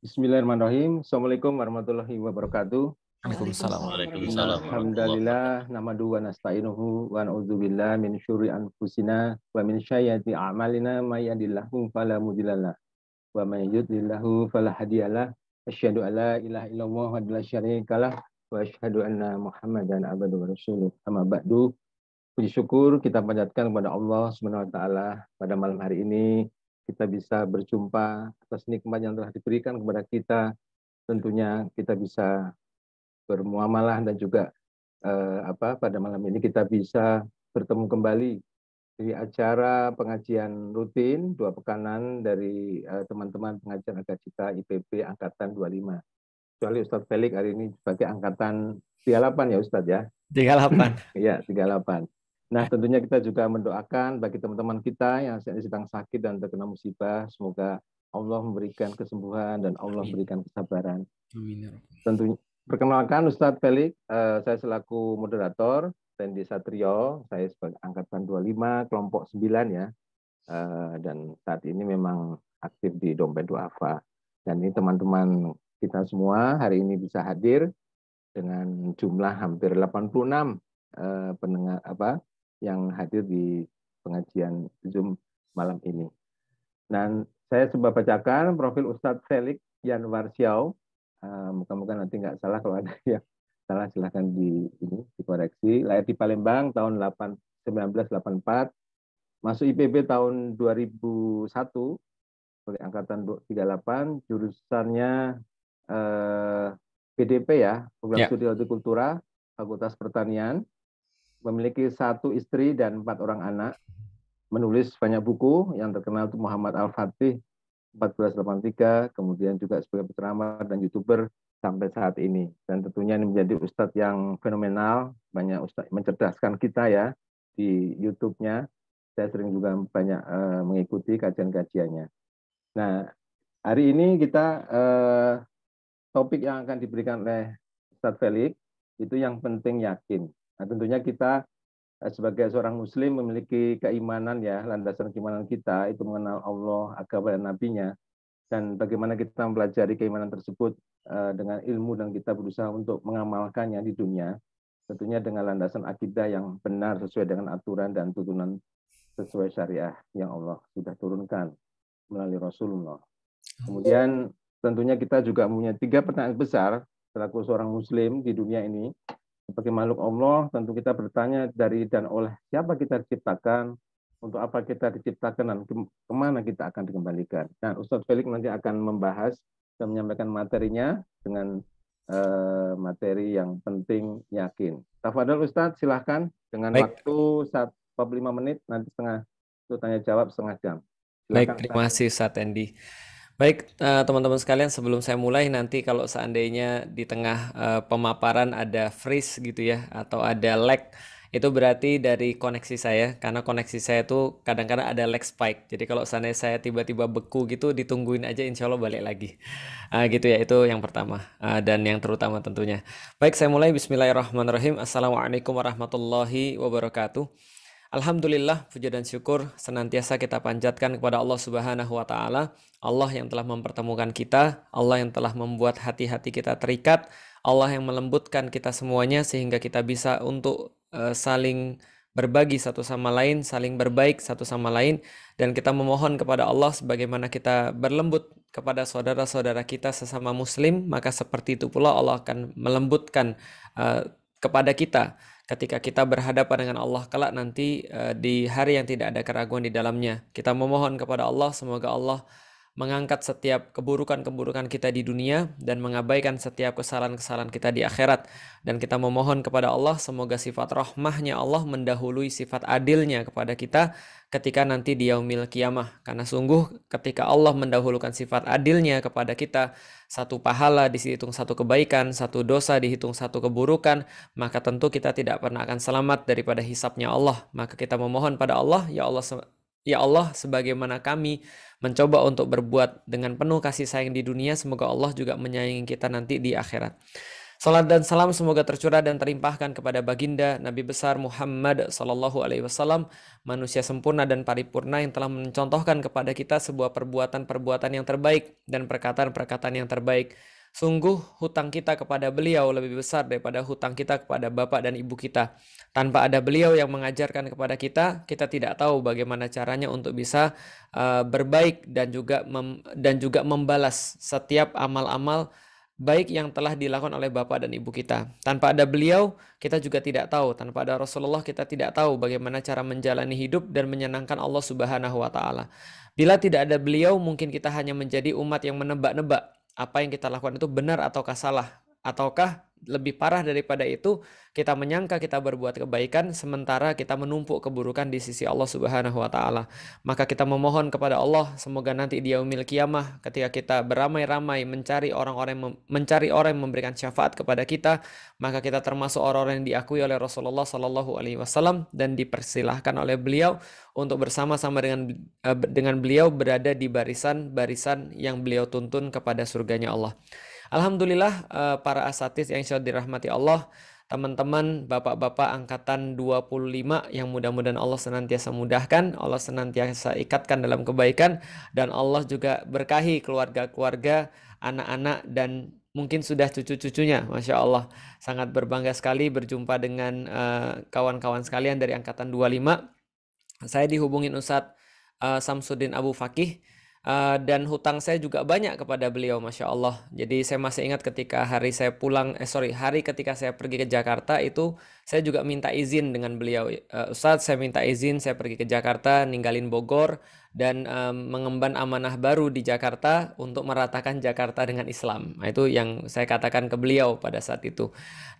Bismillahirrahmanirrahim. Assalamualaikum warahmatullahi wabarakatuh. Waalaikumsalam. Waalaikumsalam. Alhamdulillah Nama wa nasta'inuhu wa na'udzubillah min syuri anfusina wa min syayati a'malina mayadillahu yahdihillahu wa mayyudillahu yudhlilhu Asyadu ala Asyhadu an ilaha illallah wa la syarikalah wa asyadu anna dan abadu wa rasuluh. Amma ba'du. Puji syukur kita panjatkan kepada Allah SWT pada malam hari ini kita bisa berjumpa atas nikmat yang telah diberikan kepada kita. Tentunya kita bisa bermuamalah dan juga eh, apa pada malam ini kita bisa bertemu kembali di acara pengajian rutin dua pekanan dari eh, teman-teman eh, agar cita IPB angkatan 25. Kecuali Ustadz Felix hari ini sebagai angkatan 38 ya Ustadz ya. 38. Iya, 38. Nah, tentunya kita juga mendoakan bagi teman-teman kita yang sedang sakit dan terkena musibah, semoga Allah memberikan kesembuhan dan Allah memberikan kesabaran. Ya tentunya perkenalkan Ustadz Felix, eh, saya selaku moderator Tendi Satrio, saya sebagai angkatan 25 kelompok 9 ya. Eh, dan saat ini memang aktif di Dompet Duafa. Dan ini teman-teman kita semua hari ini bisa hadir dengan jumlah hampir 86 eh, pendengar apa yang hadir di pengajian Zoom malam ini. Dan saya coba bacakan profil Ustadz Felix Yanwar Xiao. Uh, ah, Muka-muka nanti nggak salah kalau ada yang salah silahkan di ini dikoreksi. Lahir di Palembang tahun 1984, masuk IPB tahun 2001 oleh angkatan 38, jurusannya eh, PDP ya, Program yeah. Studi Kultura Fakultas Pertanian memiliki satu istri dan empat orang anak, menulis banyak buku yang terkenal itu Muhammad Al-Fatih 1483, kemudian juga sebagai penceramah dan youtuber sampai saat ini. Dan tentunya ini menjadi ustadz yang fenomenal, banyak ustadz mencerdaskan kita ya di YouTube-nya. Saya sering juga banyak uh, mengikuti kajian-kajiannya. Nah, hari ini kita uh, topik yang akan diberikan oleh Ustadz Felix itu yang penting yakin. Nah, tentunya kita eh, sebagai seorang muslim memiliki keimanan ya, landasan keimanan kita itu mengenal Allah, agama dan nabinya dan bagaimana kita mempelajari keimanan tersebut eh, dengan ilmu dan kita berusaha untuk mengamalkannya di dunia tentunya dengan landasan akidah yang benar sesuai dengan aturan dan tuntunan sesuai syariah yang Allah sudah turunkan melalui Rasulullah. Kemudian tentunya kita juga punya tiga pertanyaan besar selaku seorang muslim di dunia ini sebagai makhluk Allah, tentu kita bertanya dari dan oleh siapa kita diciptakan, untuk apa kita diciptakan, dan kemana kita akan dikembalikan. Nah, Ustadz Felix nanti akan membahas dan menyampaikan materinya dengan eh, materi yang penting yakin. Tafadhol Ustadz, silahkan dengan Baik. waktu 45 menit, nanti setengah itu tanya jawab setengah jam. silahkan, Baik, terima kasih Ustadz Endi. Baik, eh, teman-teman sekalian, sebelum saya mulai nanti kalau seandainya di tengah uh, pemaparan ada freeze gitu ya atau ada lag, itu berarti dari koneksi saya karena koneksi saya itu kadang-kadang ada lag spike. Jadi kalau seandainya saya tiba-tiba beku gitu, ditungguin aja insya Allah balik lagi. Uh, gitu ya, itu yang pertama uh, dan yang terutama tentunya. Baik, saya mulai Bismillahirrahmanirrahim. Assalamualaikum warahmatullahi wabarakatuh. Alhamdulillah, puja dan syukur senantiasa kita panjatkan kepada Allah Subhanahu wa taala, Allah yang telah mempertemukan kita, Allah yang telah membuat hati-hati kita terikat, Allah yang melembutkan kita semuanya sehingga kita bisa untuk uh, saling berbagi satu sama lain, saling berbaik satu sama lain dan kita memohon kepada Allah sebagaimana kita berlembut kepada saudara-saudara kita sesama muslim, maka seperti itu pula Allah akan melembutkan uh, kepada kita ketika kita berhadapan dengan Allah kelak nanti uh, di hari yang tidak ada keraguan di dalamnya. Kita memohon kepada Allah semoga Allah mengangkat setiap keburukan-keburukan kita di dunia dan mengabaikan setiap kesalahan-kesalahan kita di akhirat. Dan kita memohon kepada Allah semoga sifat rahmahnya Allah mendahului sifat adilnya kepada kita ketika nanti di yaumil kiamah. Karena sungguh ketika Allah mendahulukan sifat adilnya kepada kita, satu pahala dihitung satu kebaikan, satu dosa dihitung satu keburukan, maka tentu kita tidak pernah akan selamat daripada hisapnya Allah. Maka kita memohon pada Allah, ya Allah Ya Allah, sebagaimana kami mencoba untuk berbuat dengan penuh kasih sayang di dunia, semoga Allah juga menyayangi kita nanti di akhirat. Salam dan salam semoga tercurah dan terlimpahkan kepada baginda Nabi besar Muhammad Sallallahu Alaihi Wasallam, manusia sempurna dan paripurna yang telah mencontohkan kepada kita sebuah perbuatan-perbuatan yang terbaik dan perkataan-perkataan yang terbaik. Sungguh hutang kita kepada beliau lebih besar daripada hutang kita kepada bapak dan ibu kita. Tanpa ada beliau yang mengajarkan kepada kita, kita tidak tahu bagaimana caranya untuk bisa uh, berbaik dan juga mem dan juga membalas setiap amal-amal baik yang telah dilakukan oleh bapak dan ibu kita. Tanpa ada beliau, kita juga tidak tahu. Tanpa ada Rasulullah, kita tidak tahu bagaimana cara menjalani hidup dan menyenangkan Allah Subhanahu wa taala. Bila tidak ada beliau, mungkin kita hanya menjadi umat yang menebak-nebak apa yang kita lakukan itu benar ataukah salah ataukah lebih parah daripada itu, kita menyangka kita berbuat kebaikan sementara kita menumpuk keburukan di sisi Allah Subhanahu wa taala. Maka kita memohon kepada Allah semoga nanti Dia yaumil kiamah ketika kita beramai-ramai mencari orang-orang mencari orang yang memberikan syafaat kepada kita, maka kita termasuk orang-orang yang diakui oleh Rasulullah Shallallahu alaihi wasallam dan dipersilahkan oleh beliau untuk bersama-sama dengan eh, dengan beliau berada di barisan-barisan yang beliau tuntun kepada surganya Allah. Alhamdulillah uh, para asatis yang insya dirahmati Allah, teman-teman, bapak-bapak angkatan 25 yang mudah-mudahan Allah senantiasa mudahkan, Allah senantiasa ikatkan dalam kebaikan, dan Allah juga berkahi keluarga-keluarga, anak-anak, dan mungkin sudah cucu-cucunya, masya Allah, sangat berbangga sekali berjumpa dengan eh, kawan-kawan uh, sekalian dari angkatan 25. Saya dihubungin Ustadz uh, Samsudin Abu Fakih Eh, dan hutang saya juga banyak kepada beliau, masya Allah. Jadi saya masih ingat ketika hari saya pulang, eh sorry, hari ketika saya pergi ke Jakarta itu saya juga minta izin dengan beliau. Uh, Ustadz, saya minta izin, saya pergi ke Jakarta, ninggalin Bogor, dan um, mengemban amanah baru di Jakarta untuk meratakan Jakarta dengan Islam. Nah, itu yang saya katakan ke beliau pada saat itu.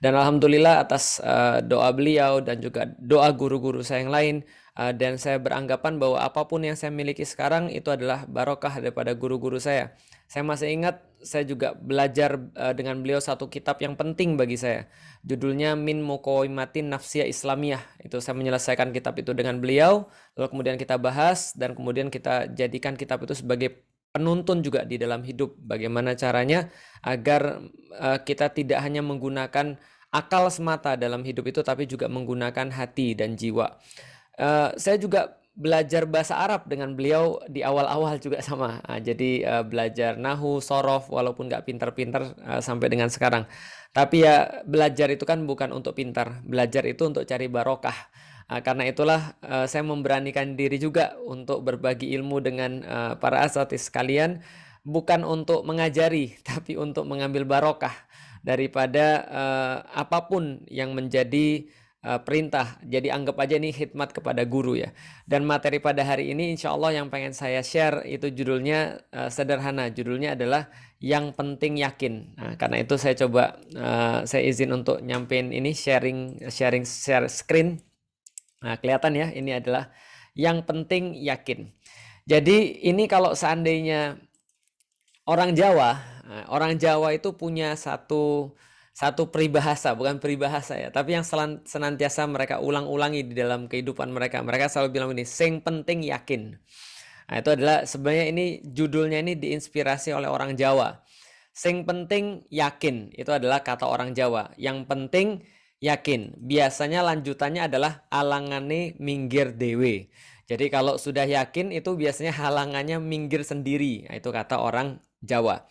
Dan alhamdulillah atas uh, doa beliau dan juga doa guru-guru saya yang lain Eh, dan saya beranggapan bahwa apapun yang saya miliki sekarang itu adalah barokah daripada guru-guru saya. Saya masih ingat saya juga belajar eh, dengan beliau satu kitab yang penting bagi saya. Judulnya Min Mukoimatin Nafsiyah Islamiyah. Itu saya menyelesaikan kitab itu dengan beliau, lalu kemudian kita bahas dan kemudian kita jadikan kitab itu sebagai penuntun juga di dalam hidup. Bagaimana caranya agar eh, kita tidak hanya menggunakan akal semata dalam hidup itu tapi juga menggunakan hati dan jiwa. Eh, saya juga belajar bahasa Arab dengan beliau di awal-awal juga sama. Uh, jadi uh, belajar nahu, sorof, walaupun nggak pinter-pinter uh, eh, sampai dengan sekarang. Tapi ya belajar itu kan bukan untuk pintar, belajar itu untuk cari barokah. Uh, karena itulah uh, saya memberanikan diri juga untuk berbagi ilmu dengan uh, para asatis sekalian, bukan untuk mengajari, tapi untuk mengambil barokah daripada uh, apapun yang menjadi Eh, perintah. Jadi anggap aja ini hikmat kepada guru ya. Dan materi pada hari ini insya Allah yang pengen saya share itu judulnya uh, sederhana. Judulnya adalah yang penting yakin. Nah, karena itu saya coba uh, saya izin untuk nyampein ini sharing sharing share screen. Nah, kelihatan ya ini adalah yang penting yakin. Jadi ini kalau seandainya orang Jawa, orang Jawa itu punya satu satu peribahasa, bukan peribahasa ya, tapi yang senantiasa mereka ulang-ulangi di dalam kehidupan mereka. Mereka selalu bilang ini, sing penting yakin. Nah, itu adalah sebenarnya ini judulnya ini diinspirasi oleh orang Jawa. Sing penting yakin, itu adalah kata orang Jawa. Yang penting yakin. Biasanya lanjutannya adalah alangane minggir dewe. Jadi kalau sudah yakin itu biasanya halangannya minggir sendiri. Nah, itu kata orang Jawa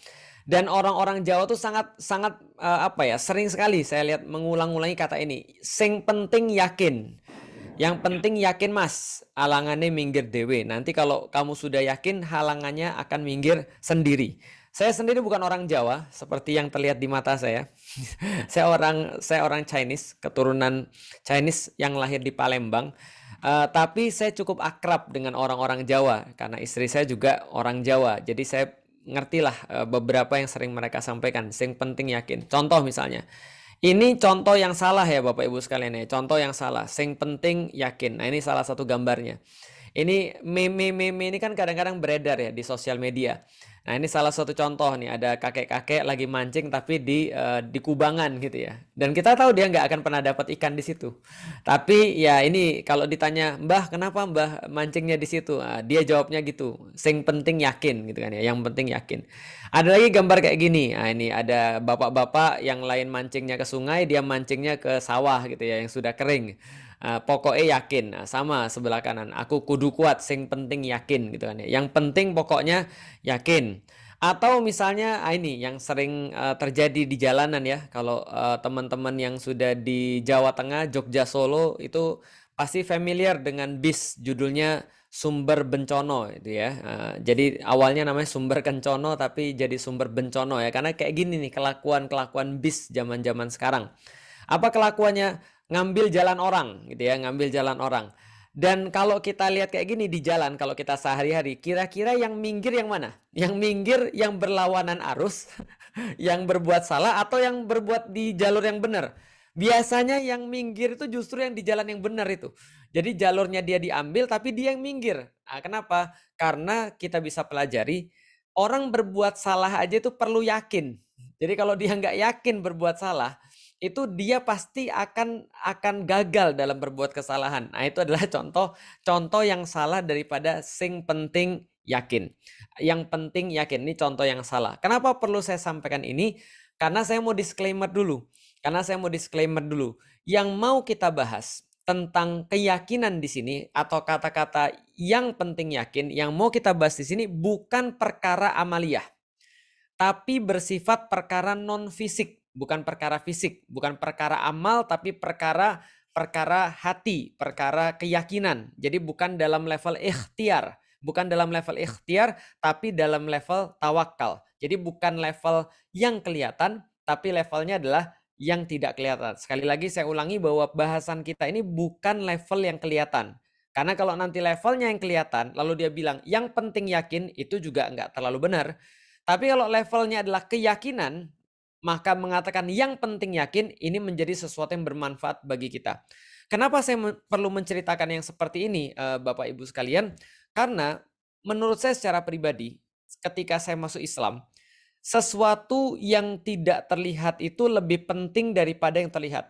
dan orang-orang Jawa tuh sangat sangat uh, apa ya sering sekali saya lihat mengulang-ulangi kata ini sing penting yakin yang ya. penting yakin mas halangannya minggir dewe nanti kalau kamu sudah yakin halangannya akan minggir sendiri saya sendiri bukan orang Jawa seperti yang terlihat di mata saya saya orang saya orang Chinese keturunan Chinese yang lahir di Palembang Uh, tapi saya cukup akrab dengan orang-orang Jawa karena istri saya juga orang Jawa. Jadi saya ngertilah eh, beberapa yang sering mereka sampaikan. sing penting yakin. Contoh misalnya. Ini contoh yang salah ya Bapak Ibu sekalian ya. Contoh yang salah. sing penting yakin. Nah ini salah satu gambarnya. Ini meme-meme ini kan kadang-kadang beredar ya di sosial media. Nah ini salah satu contoh nih ada kakek-kakek lagi mancing tapi di uh, di kubangan gitu ya. Dan kita tahu dia nggak akan pernah dapat ikan di situ. Tapi ya ini kalau ditanya Mbah kenapa Mbah mancingnya di situ, nah, dia jawabnya gitu. Sing penting yakin gitu kan ya. Yang penting yakin. Ada lagi gambar kayak gini. Nah ini ada bapak-bapak yang lain mancingnya ke sungai, dia mancingnya ke sawah gitu ya yang sudah kering. Eh, pokoknya yakin nah, sama sebelah kanan aku kudu kuat sing penting yakin gitu kan ya yang penting pokoknya yakin atau misalnya ah, ini yang sering uh, terjadi di jalanan ya kalau uh, teman-teman yang sudah di Jawa Tengah Jogja Solo itu pasti familiar dengan bis judulnya sumber bencono itu ya. Uh, jadi awalnya namanya sumber kencono tapi jadi sumber bencono ya karena kayak gini nih kelakuan-kelakuan bis zaman-zaman sekarang. Apa kelakuannya? ngambil jalan orang gitu ya, ngambil jalan orang. Dan kalau kita lihat kayak gini di jalan, kalau kita sehari-hari, kira-kira yang minggir yang mana? Yang minggir yang berlawanan arus, yang berbuat salah, atau yang berbuat di jalur yang benar? Biasanya yang minggir itu justru yang di jalan yang benar itu. Jadi jalurnya dia diambil, tapi dia yang minggir. Nah, kenapa? Karena kita bisa pelajari, orang berbuat salah aja itu perlu yakin. Jadi kalau dia nggak yakin berbuat salah, itu dia pasti akan akan gagal dalam berbuat kesalahan. Nah, itu adalah contoh contoh yang salah daripada sing penting yakin. Yang penting yakin ini contoh yang salah. Kenapa perlu saya sampaikan ini? Karena saya mau disclaimer dulu. Karena saya mau disclaimer dulu. Yang mau kita bahas tentang keyakinan di sini atau kata-kata yang penting yakin yang mau kita bahas di sini bukan perkara amaliyah tapi bersifat perkara non fisik bukan perkara fisik, bukan perkara amal tapi perkara perkara hati, perkara keyakinan. Jadi bukan dalam level ikhtiar, bukan dalam level ikhtiar tapi dalam level tawakal. Jadi bukan level yang kelihatan tapi levelnya adalah yang tidak kelihatan. Sekali lagi saya ulangi bahwa bahasan kita ini bukan level yang kelihatan. Karena kalau nanti levelnya yang kelihatan, lalu dia bilang yang penting yakin itu juga nggak terlalu benar. Tapi kalau levelnya adalah keyakinan, maka mengatakan yang penting yakin ini menjadi sesuatu yang bermanfaat bagi kita. Kenapa saya me perlu menceritakan yang seperti ini, uh, Bapak Ibu sekalian? Karena menurut saya secara pribadi, ketika saya masuk Islam, sesuatu yang tidak terlihat itu lebih penting daripada yang terlihat.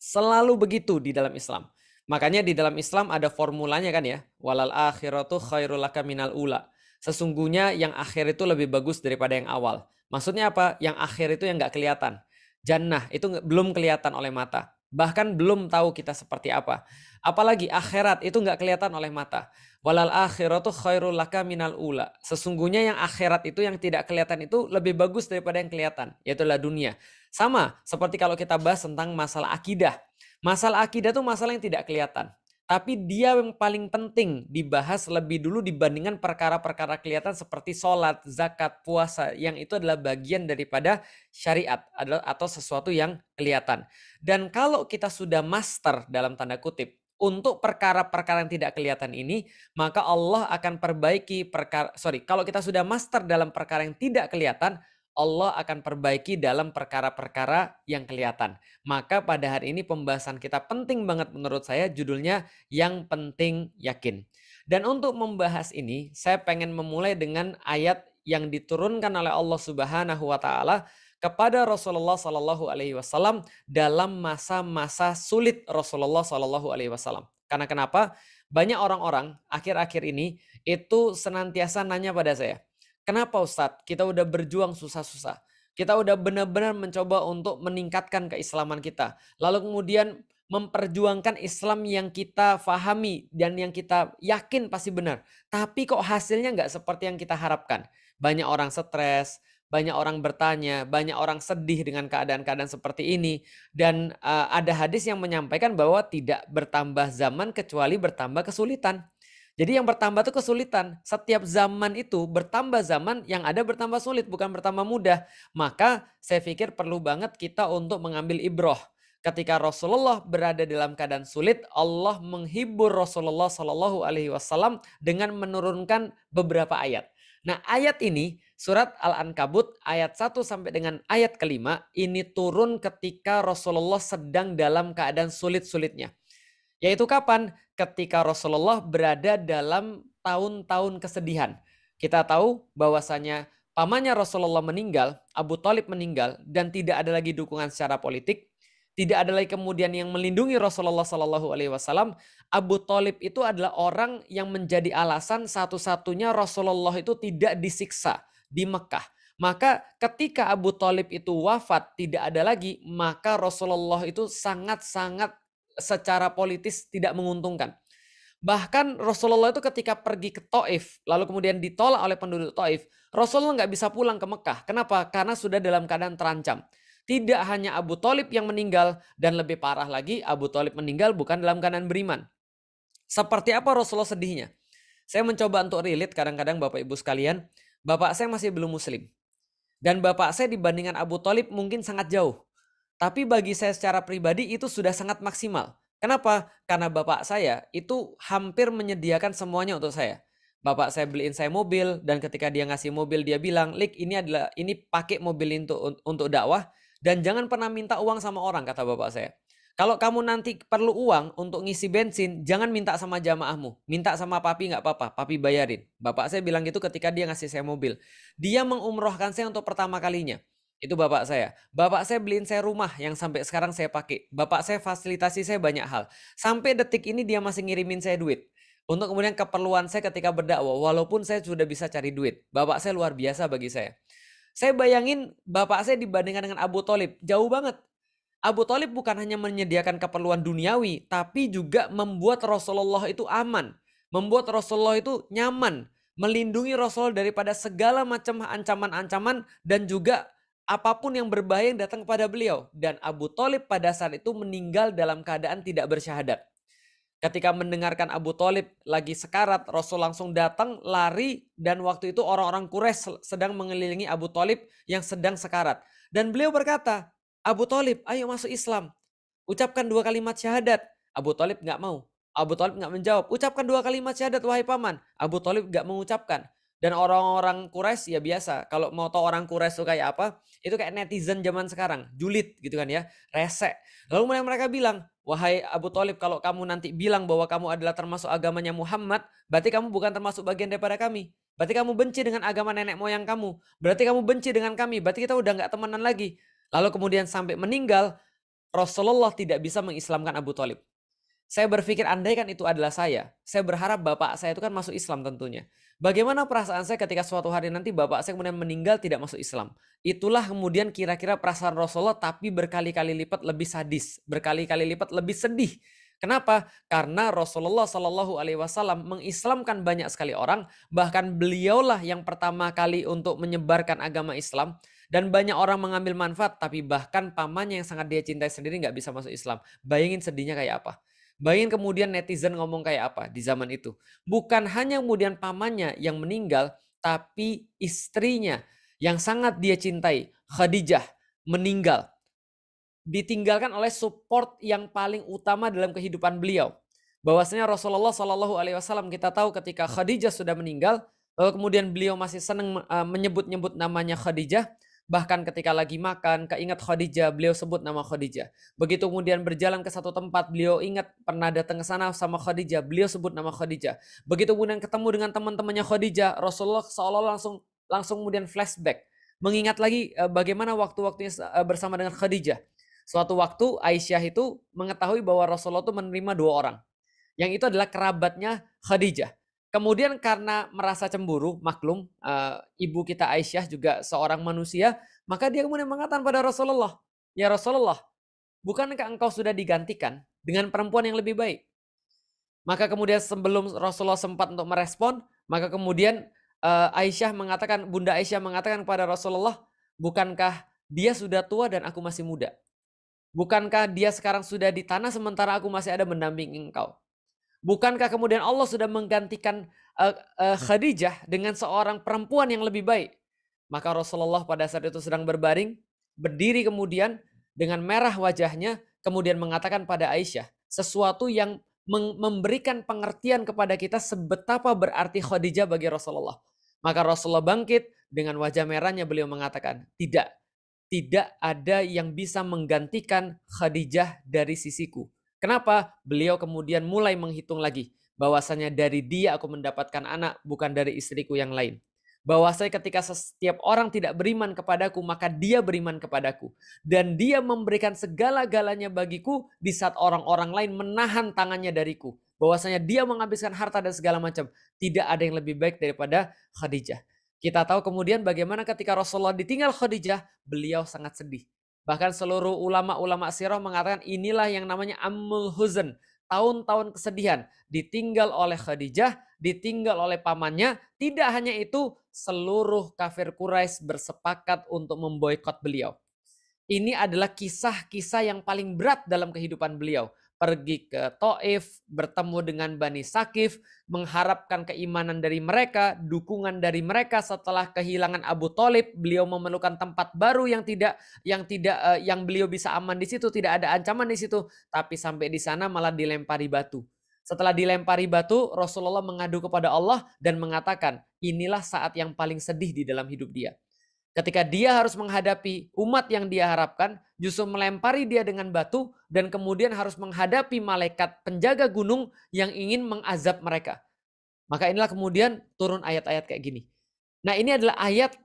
Selalu begitu di dalam Islam. Makanya di dalam Islam ada formulanya kan ya. Walal akhiratu laka minal ula. Sesungguhnya yang akhir itu lebih bagus daripada yang awal. Maksudnya apa? Yang akhir itu yang nggak kelihatan. Jannah itu belum kelihatan oleh mata. Bahkan belum tahu kita seperti apa. Apalagi akhirat itu nggak kelihatan oleh mata. Walal akhiratu khairul laka minal ula. Sesungguhnya yang akhirat itu yang tidak kelihatan itu lebih bagus daripada yang kelihatan. Yaitulah dunia. Sama seperti kalau kita bahas tentang masalah akidah. Masalah akidah itu masalah yang tidak kelihatan. Tapi dia yang paling penting dibahas lebih dulu dibandingkan perkara-perkara kelihatan seperti sholat, zakat, puasa. Yang itu adalah bagian daripada syariat atau sesuatu yang kelihatan. Dan kalau kita sudah master dalam tanda kutip untuk perkara-perkara yang tidak kelihatan ini, maka Allah akan perbaiki perkara sorry, kalau kita sudah master dalam perkara yang tidak kelihatan, Allah akan perbaiki dalam perkara-perkara yang kelihatan. Maka pada hari ini pembahasan kita penting banget menurut saya judulnya yang penting yakin. Dan untuk membahas ini saya pengen memulai dengan ayat yang diturunkan oleh Allah Subhanahu wa taala kepada Rasulullah Shallallahu alaihi wasallam dalam masa-masa sulit Rasulullah Shallallahu alaihi wasallam. Karena kenapa? Banyak orang-orang akhir-akhir ini itu senantiasa nanya pada saya, Kenapa Ustadz? Kita udah berjuang susah-susah. Kita udah benar-benar mencoba untuk meningkatkan keislaman kita. Lalu kemudian memperjuangkan Islam yang kita fahami dan yang kita yakin pasti benar. Tapi kok hasilnya nggak seperti yang kita harapkan. Banyak orang stres, banyak orang bertanya, banyak orang sedih dengan keadaan-keadaan seperti ini. Dan uh, ada hadis yang menyampaikan bahwa tidak bertambah zaman kecuali bertambah kesulitan. Jadi yang bertambah itu kesulitan. Setiap zaman itu bertambah zaman yang ada bertambah sulit bukan bertambah mudah. Maka saya pikir perlu banget kita untuk mengambil ibroh. Ketika Rasulullah berada dalam keadaan sulit, Allah menghibur Rasulullah Shallallahu Alaihi Wasallam dengan menurunkan beberapa ayat. Nah ayat ini surat Al-Ankabut ayat 1 sampai dengan ayat kelima ini turun ketika Rasulullah sedang dalam keadaan sulit-sulitnya. Yaitu kapan? ketika Rasulullah berada dalam tahun-tahun kesedihan. Kita tahu bahwasanya pamannya Rasulullah meninggal, Abu Talib meninggal, dan tidak ada lagi dukungan secara politik, tidak ada lagi kemudian yang melindungi Rasulullah Shallallahu Alaihi Wasallam. Abu Talib itu adalah orang yang menjadi alasan satu-satunya Rasulullah itu tidak disiksa di Mekah. Maka ketika Abu Talib itu wafat tidak ada lagi, maka Rasulullah itu sangat-sangat secara politis tidak menguntungkan. Bahkan Rasulullah itu ketika pergi ke Taif, lalu kemudian ditolak oleh penduduk Taif, Rasulullah nggak bisa pulang ke Mekah. Kenapa? Karena sudah dalam keadaan terancam. Tidak hanya Abu Talib yang meninggal, dan lebih parah lagi Abu Talib meninggal bukan dalam keadaan beriman. Seperti apa Rasulullah sedihnya? Saya mencoba untuk relate kadang-kadang Bapak Ibu sekalian. Bapak saya masih belum muslim. Dan bapak saya dibandingkan Abu Talib mungkin sangat jauh. Tapi bagi saya secara pribadi itu sudah sangat maksimal. Kenapa? Karena bapak saya itu hampir menyediakan semuanya untuk saya. Bapak saya beliin saya mobil dan ketika dia ngasih mobil dia bilang, "Lik, ini adalah ini pakai mobil untuk untuk dakwah dan jangan pernah minta uang sama orang," kata bapak saya. Kalau kamu nanti perlu uang untuk ngisi bensin, jangan minta sama jamaahmu. Minta sama papi nggak apa-apa, papi bayarin. Bapak saya bilang gitu ketika dia ngasih saya mobil. Dia mengumrohkan saya untuk pertama kalinya. Itu bapak saya. Bapak saya beliin saya rumah yang sampai sekarang saya pakai. Bapak saya fasilitasi saya banyak hal. Sampai detik ini dia masih ngirimin saya duit. Untuk kemudian keperluan saya ketika berdakwah, walaupun saya sudah bisa cari duit. Bapak saya luar biasa bagi saya. Saya bayangin bapak saya dibandingkan dengan Abu Talib, jauh banget. Abu Talib bukan hanya menyediakan keperluan duniawi, tapi juga membuat Rasulullah itu aman. Membuat Rasulullah itu nyaman. Melindungi Rasul daripada segala macam ancaman-ancaman dan juga apapun yang berbahaya yang datang kepada beliau. Dan Abu Talib pada saat itu meninggal dalam keadaan tidak bersyahadat. Ketika mendengarkan Abu Talib lagi sekarat, Rasul langsung datang, lari, dan waktu itu orang-orang Quraisy sedang mengelilingi Abu Talib yang sedang sekarat. Dan beliau berkata, Abu Talib, ayo masuk Islam. Ucapkan dua kalimat syahadat. Abu Talib nggak mau. Abu Talib nggak menjawab. Ucapkan dua kalimat syahadat, wahai paman. Abu Talib nggak mengucapkan. Dan orang-orang Kures ya biasa. Kalau mau tau orang Kures tuh kayak apa, itu kayak netizen zaman sekarang. Julid gitu kan ya. resek. Lalu mulai mereka bilang, Wahai Abu Talib, kalau kamu nanti bilang bahwa kamu adalah termasuk agamanya Muhammad, berarti kamu bukan termasuk bagian daripada kami. Berarti kamu benci dengan agama nenek moyang kamu. Berarti kamu benci dengan kami. Berarti kita udah nggak temenan lagi. Lalu kemudian sampai meninggal, Rasulullah tidak bisa mengislamkan Abu Talib. Saya berpikir andai kan itu adalah saya. Saya berharap bapak saya itu kan masuk Islam tentunya. Bagaimana perasaan saya ketika suatu hari nanti bapak saya kemudian meninggal tidak masuk Islam? Itulah kemudian kira-kira perasaan Rasulullah tapi berkali-kali lipat lebih sadis, berkali-kali lipat lebih sedih. Kenapa? Karena Rasulullah Shallallahu Alaihi Wasallam mengislamkan banyak sekali orang, bahkan beliaulah yang pertama kali untuk menyebarkan agama Islam dan banyak orang mengambil manfaat, tapi bahkan pamannya yang sangat dia cintai sendiri nggak bisa masuk Islam. Bayangin sedihnya kayak apa? Bayangin kemudian netizen ngomong kayak apa di zaman itu. Bukan hanya kemudian pamannya yang meninggal, tapi istrinya yang sangat dia cintai, Khadijah, meninggal. Ditinggalkan oleh support yang paling utama dalam kehidupan beliau. Bahwasanya Rasulullah Shallallahu Alaihi Wasallam kita tahu ketika Khadijah sudah meninggal, lalu kemudian beliau masih senang eh, menyebut-nyebut namanya Khadijah, Bahkan ketika lagi makan, keingat Khadijah, beliau sebut nama Khadijah. Begitu kemudian berjalan ke satu tempat, beliau ingat pernah datang ke sana sama Khadijah, beliau sebut nama Khadijah. Begitu kemudian ketemu dengan teman-temannya Khadijah, Rasulullah seolah langsung langsung kemudian flashback, mengingat lagi e, bagaimana waktu-waktunya e, bersama dengan Khadijah. Suatu waktu Aisyah itu mengetahui bahwa Rasulullah itu menerima dua orang. Yang itu adalah kerabatnya Khadijah. Kemudian karena merasa cemburu, maklum, uh, ibu kita Aisyah juga seorang manusia, maka dia kemudian mengatakan pada Rasulullah, Ya Rasulullah, bukankah engkau sudah digantikan dengan perempuan yang lebih baik? Maka kemudian sebelum Rasulullah sempat untuk merespon, maka kemudian uh, Aisyah mengatakan, Bunda Aisyah mengatakan kepada Rasulullah, bukankah dia sudah tua dan aku masih muda? Bukankah dia sekarang sudah di tanah sementara aku masih ada mendampingi engkau? Bukankah kemudian Allah sudah menggantikan eh, eh, Khadijah dengan seorang perempuan yang lebih baik? Maka Rasulullah pada saat itu sedang berbaring, berdiri kemudian dengan merah wajahnya, kemudian mengatakan pada Aisyah, sesuatu yang memberikan pengertian kepada kita sebetapa berarti Khadijah bagi Rasulullah. Maka Rasulullah bangkit dengan wajah merahnya beliau mengatakan, tidak, tidak ada yang bisa menggantikan Khadijah dari sisiku. Kenapa beliau kemudian mulai menghitung lagi bahwasanya dari dia aku mendapatkan anak bukan dari istriku yang lain. Bahwasanya ketika setiap orang tidak beriman kepadaku maka dia beriman kepadaku dan dia memberikan segala-galanya bagiku di saat orang-orang lain menahan tangannya dariku. Bahwasanya dia menghabiskan harta dan segala macam. Tidak ada yang lebih baik daripada Khadijah. Kita tahu kemudian bagaimana ketika Rasulullah ditinggal Khadijah, beliau sangat sedih. Bahkan seluruh ulama-ulama sirah mengatakan inilah yang namanya Ammul Huzn, tahun-tahun kesedihan, ditinggal oleh Khadijah, ditinggal oleh pamannya. Tidak hanya itu, seluruh kafir Quraisy bersepakat untuk memboikot beliau. Ini adalah kisah-kisah yang paling berat dalam kehidupan beliau pergi ke Taif, bertemu dengan Bani Sakif, mengharapkan keimanan dari mereka, dukungan dari mereka setelah kehilangan Abu Talib, beliau memerlukan tempat baru yang tidak yang tidak uh, yang beliau bisa aman di situ, tidak ada ancaman di situ, tapi sampai di sana malah dilempari batu. Setelah dilempari batu, Rasulullah mengadu kepada Allah dan mengatakan, "Inilah saat yang paling sedih di dalam hidup dia." Ketika dia harus menghadapi umat yang dia harapkan, justru melempari dia dengan batu dan kemudian harus menghadapi malaikat penjaga gunung yang ingin mengazab mereka. Maka inilah kemudian turun ayat-ayat kayak gini. Nah ini adalah ayat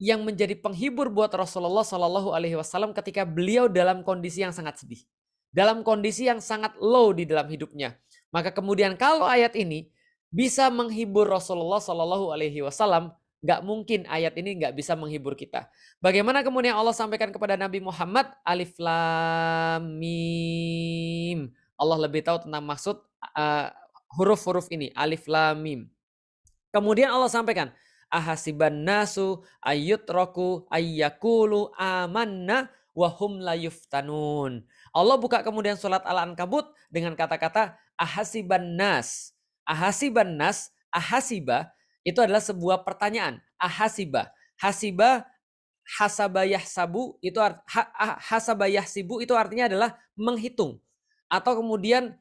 yang menjadi penghibur buat Rasulullah Shallallahu Alaihi Wasallam ketika beliau dalam kondisi yang sangat sedih, dalam kondisi yang sangat low di dalam hidupnya. Maka kemudian kalau ayat ini bisa menghibur Rasulullah Shallallahu Alaihi Wasallam, Gak mungkin ayat ini gak bisa menghibur kita. Bagaimana kemudian Allah sampaikan kepada Nabi Muhammad? Alif lam mim. Allah lebih tahu tentang maksud huruf eh, huruf-huruf ini. Alif lam mim. Kemudian Allah sampaikan. Ahasiban nasu ayut roku ayyakulu amanna wahum layuftanun. Allah buka kemudian surat Al-Ankabut dengan kata-kata ahasiban nas. Ahasiban nas, ahasiba itu adalah sebuah pertanyaan. Ahasiba. Hasiba hasabayah sabu itu art, ha, ah, hasabayah sibu itu artinya adalah menghitung atau kemudian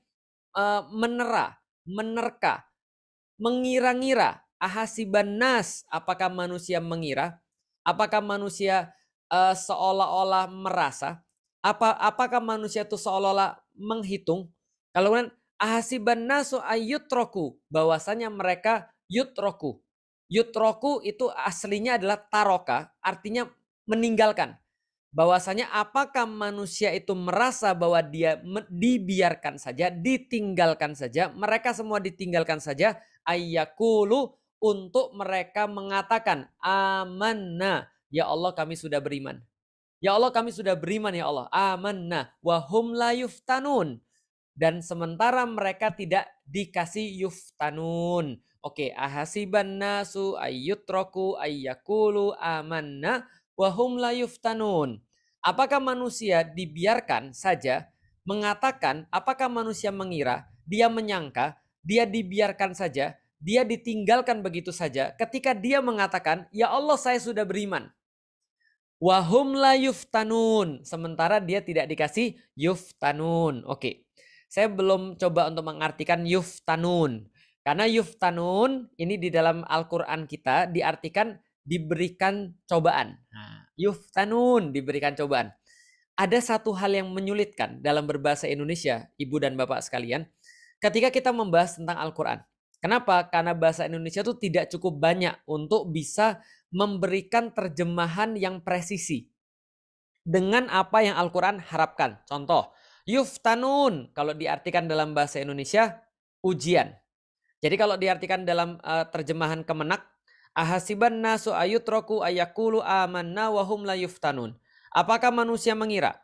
e, menera, menerka, mengira-ngira. Ahasiban nas, apakah manusia mengira? Apakah manusia e, seolah-olah merasa? Apa apakah manusia itu seolah-olah menghitung? Kalau kemudian ahasiban nasu ayutroku, bahwasanya mereka yutroku. Yutroku itu aslinya adalah taroka, artinya meninggalkan. Bahwasanya apakah manusia itu merasa bahwa dia dibiarkan saja, ditinggalkan saja, mereka semua ditinggalkan saja, ayakulu untuk mereka mengatakan amanna, ya Allah kami sudah beriman. Ya Allah kami sudah beriman ya Allah. Amanna wahum la yuftanun dan sementara mereka tidak dikasih yuftanun. Oke, ahasiban nasu ayyutraku ayyakulu amanna wahum la yuftanun. Apakah manusia dibiarkan saja mengatakan, apakah manusia mengira, dia menyangka, dia dibiarkan saja, dia ditinggalkan begitu saja ketika dia mengatakan, ya Allah saya sudah beriman. Wahum la yuftanun. Sementara dia tidak dikasih yuftanun. Oke. Saya belum coba untuk mengartikan yuftanun. Karena yuftanun ini di dalam Al-Quran kita diartikan diberikan cobaan. Nah, yuftanun diberikan cobaan. Ada satu hal yang menyulitkan dalam berbahasa Indonesia, ibu dan bapak sekalian, ketika kita membahas tentang Al-Quran. Kenapa? Karena bahasa Indonesia itu tidak cukup banyak untuk bisa memberikan terjemahan yang presisi dengan apa yang Al-Quran harapkan. Contoh, yuftanun kalau diartikan dalam bahasa Indonesia ujian jadi kalau diartikan dalam uh, terjemahan kemenak, ahasiban nasu ayutroku ayakulu amanna wahum la yuftanun. Apakah manusia mengira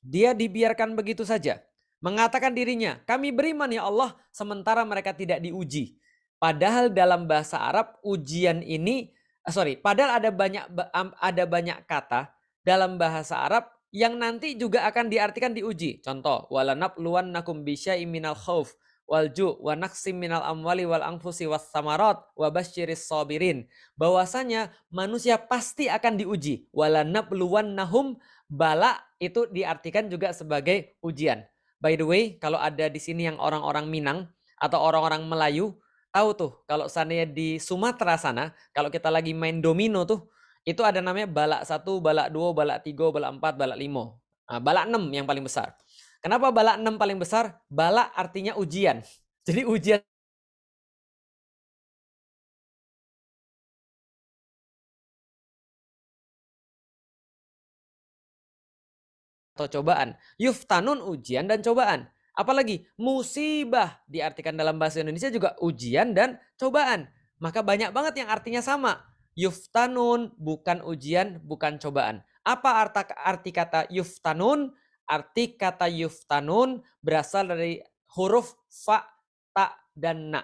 dia dibiarkan begitu saja? Mengatakan dirinya, kami beriman ya Allah, sementara mereka tidak diuji. Padahal dalam bahasa Arab ujian ini, eh, sorry, padahal ada banyak ada banyak kata dalam bahasa Arab yang nanti juga akan diartikan diuji. Contoh, walanab luan nakum bisya iminal khauf Walju wanak wa naqsim minal amwali wal anfusi was samarat wa basyiris sabirin bahwasanya manusia pasti akan diuji luwan Nahum bala itu diartikan juga sebagai ujian by the way kalau ada di sini yang orang-orang Minang atau orang-orang Melayu tahu tuh kalau seandainya di Sumatera sana kalau kita lagi main domino tuh itu ada namanya balak satu, balak dua, balak tiga, balak empat, balak lima. Nah, balak enam yang paling besar. Kenapa bala 6 paling besar? Bala artinya ujian. Jadi ujian atau cobaan. Yuftanun ujian dan cobaan. Apalagi musibah diartikan dalam bahasa Indonesia juga ujian dan cobaan. Maka banyak banget yang artinya sama. Yuftanun bukan ujian, bukan cobaan. Apa arti, arti kata yuftanun? Arti kata yuftanun berasal dari huruf fa, ta, dan na.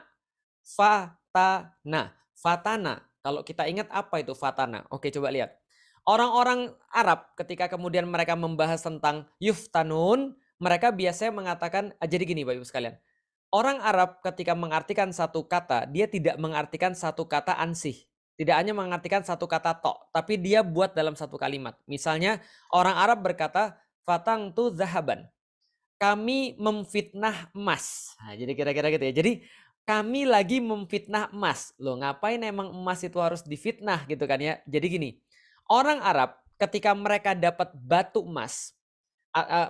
Fa, ta, na. Fatana. Kalau kita ingat apa itu fatana? Oke coba lihat. Orang-orang Arab ketika kemudian mereka membahas tentang yuftanun, mereka biasanya mengatakan, ah, jadi gini Bapak Ibu sekalian, orang Arab ketika mengartikan satu kata, dia tidak mengartikan satu kata ansih. Tidak hanya mengartikan satu kata tok tapi dia buat dalam satu kalimat. Misalnya orang Arab berkata, Fatang tu zahaban. Kami memfitnah emas. Nah, jadi kira-kira gitu ya. Jadi kami lagi memfitnah emas. Loh ngapain emang emas itu harus difitnah gitu kan ya. Jadi gini, orang Arab ketika mereka dapat batu emas,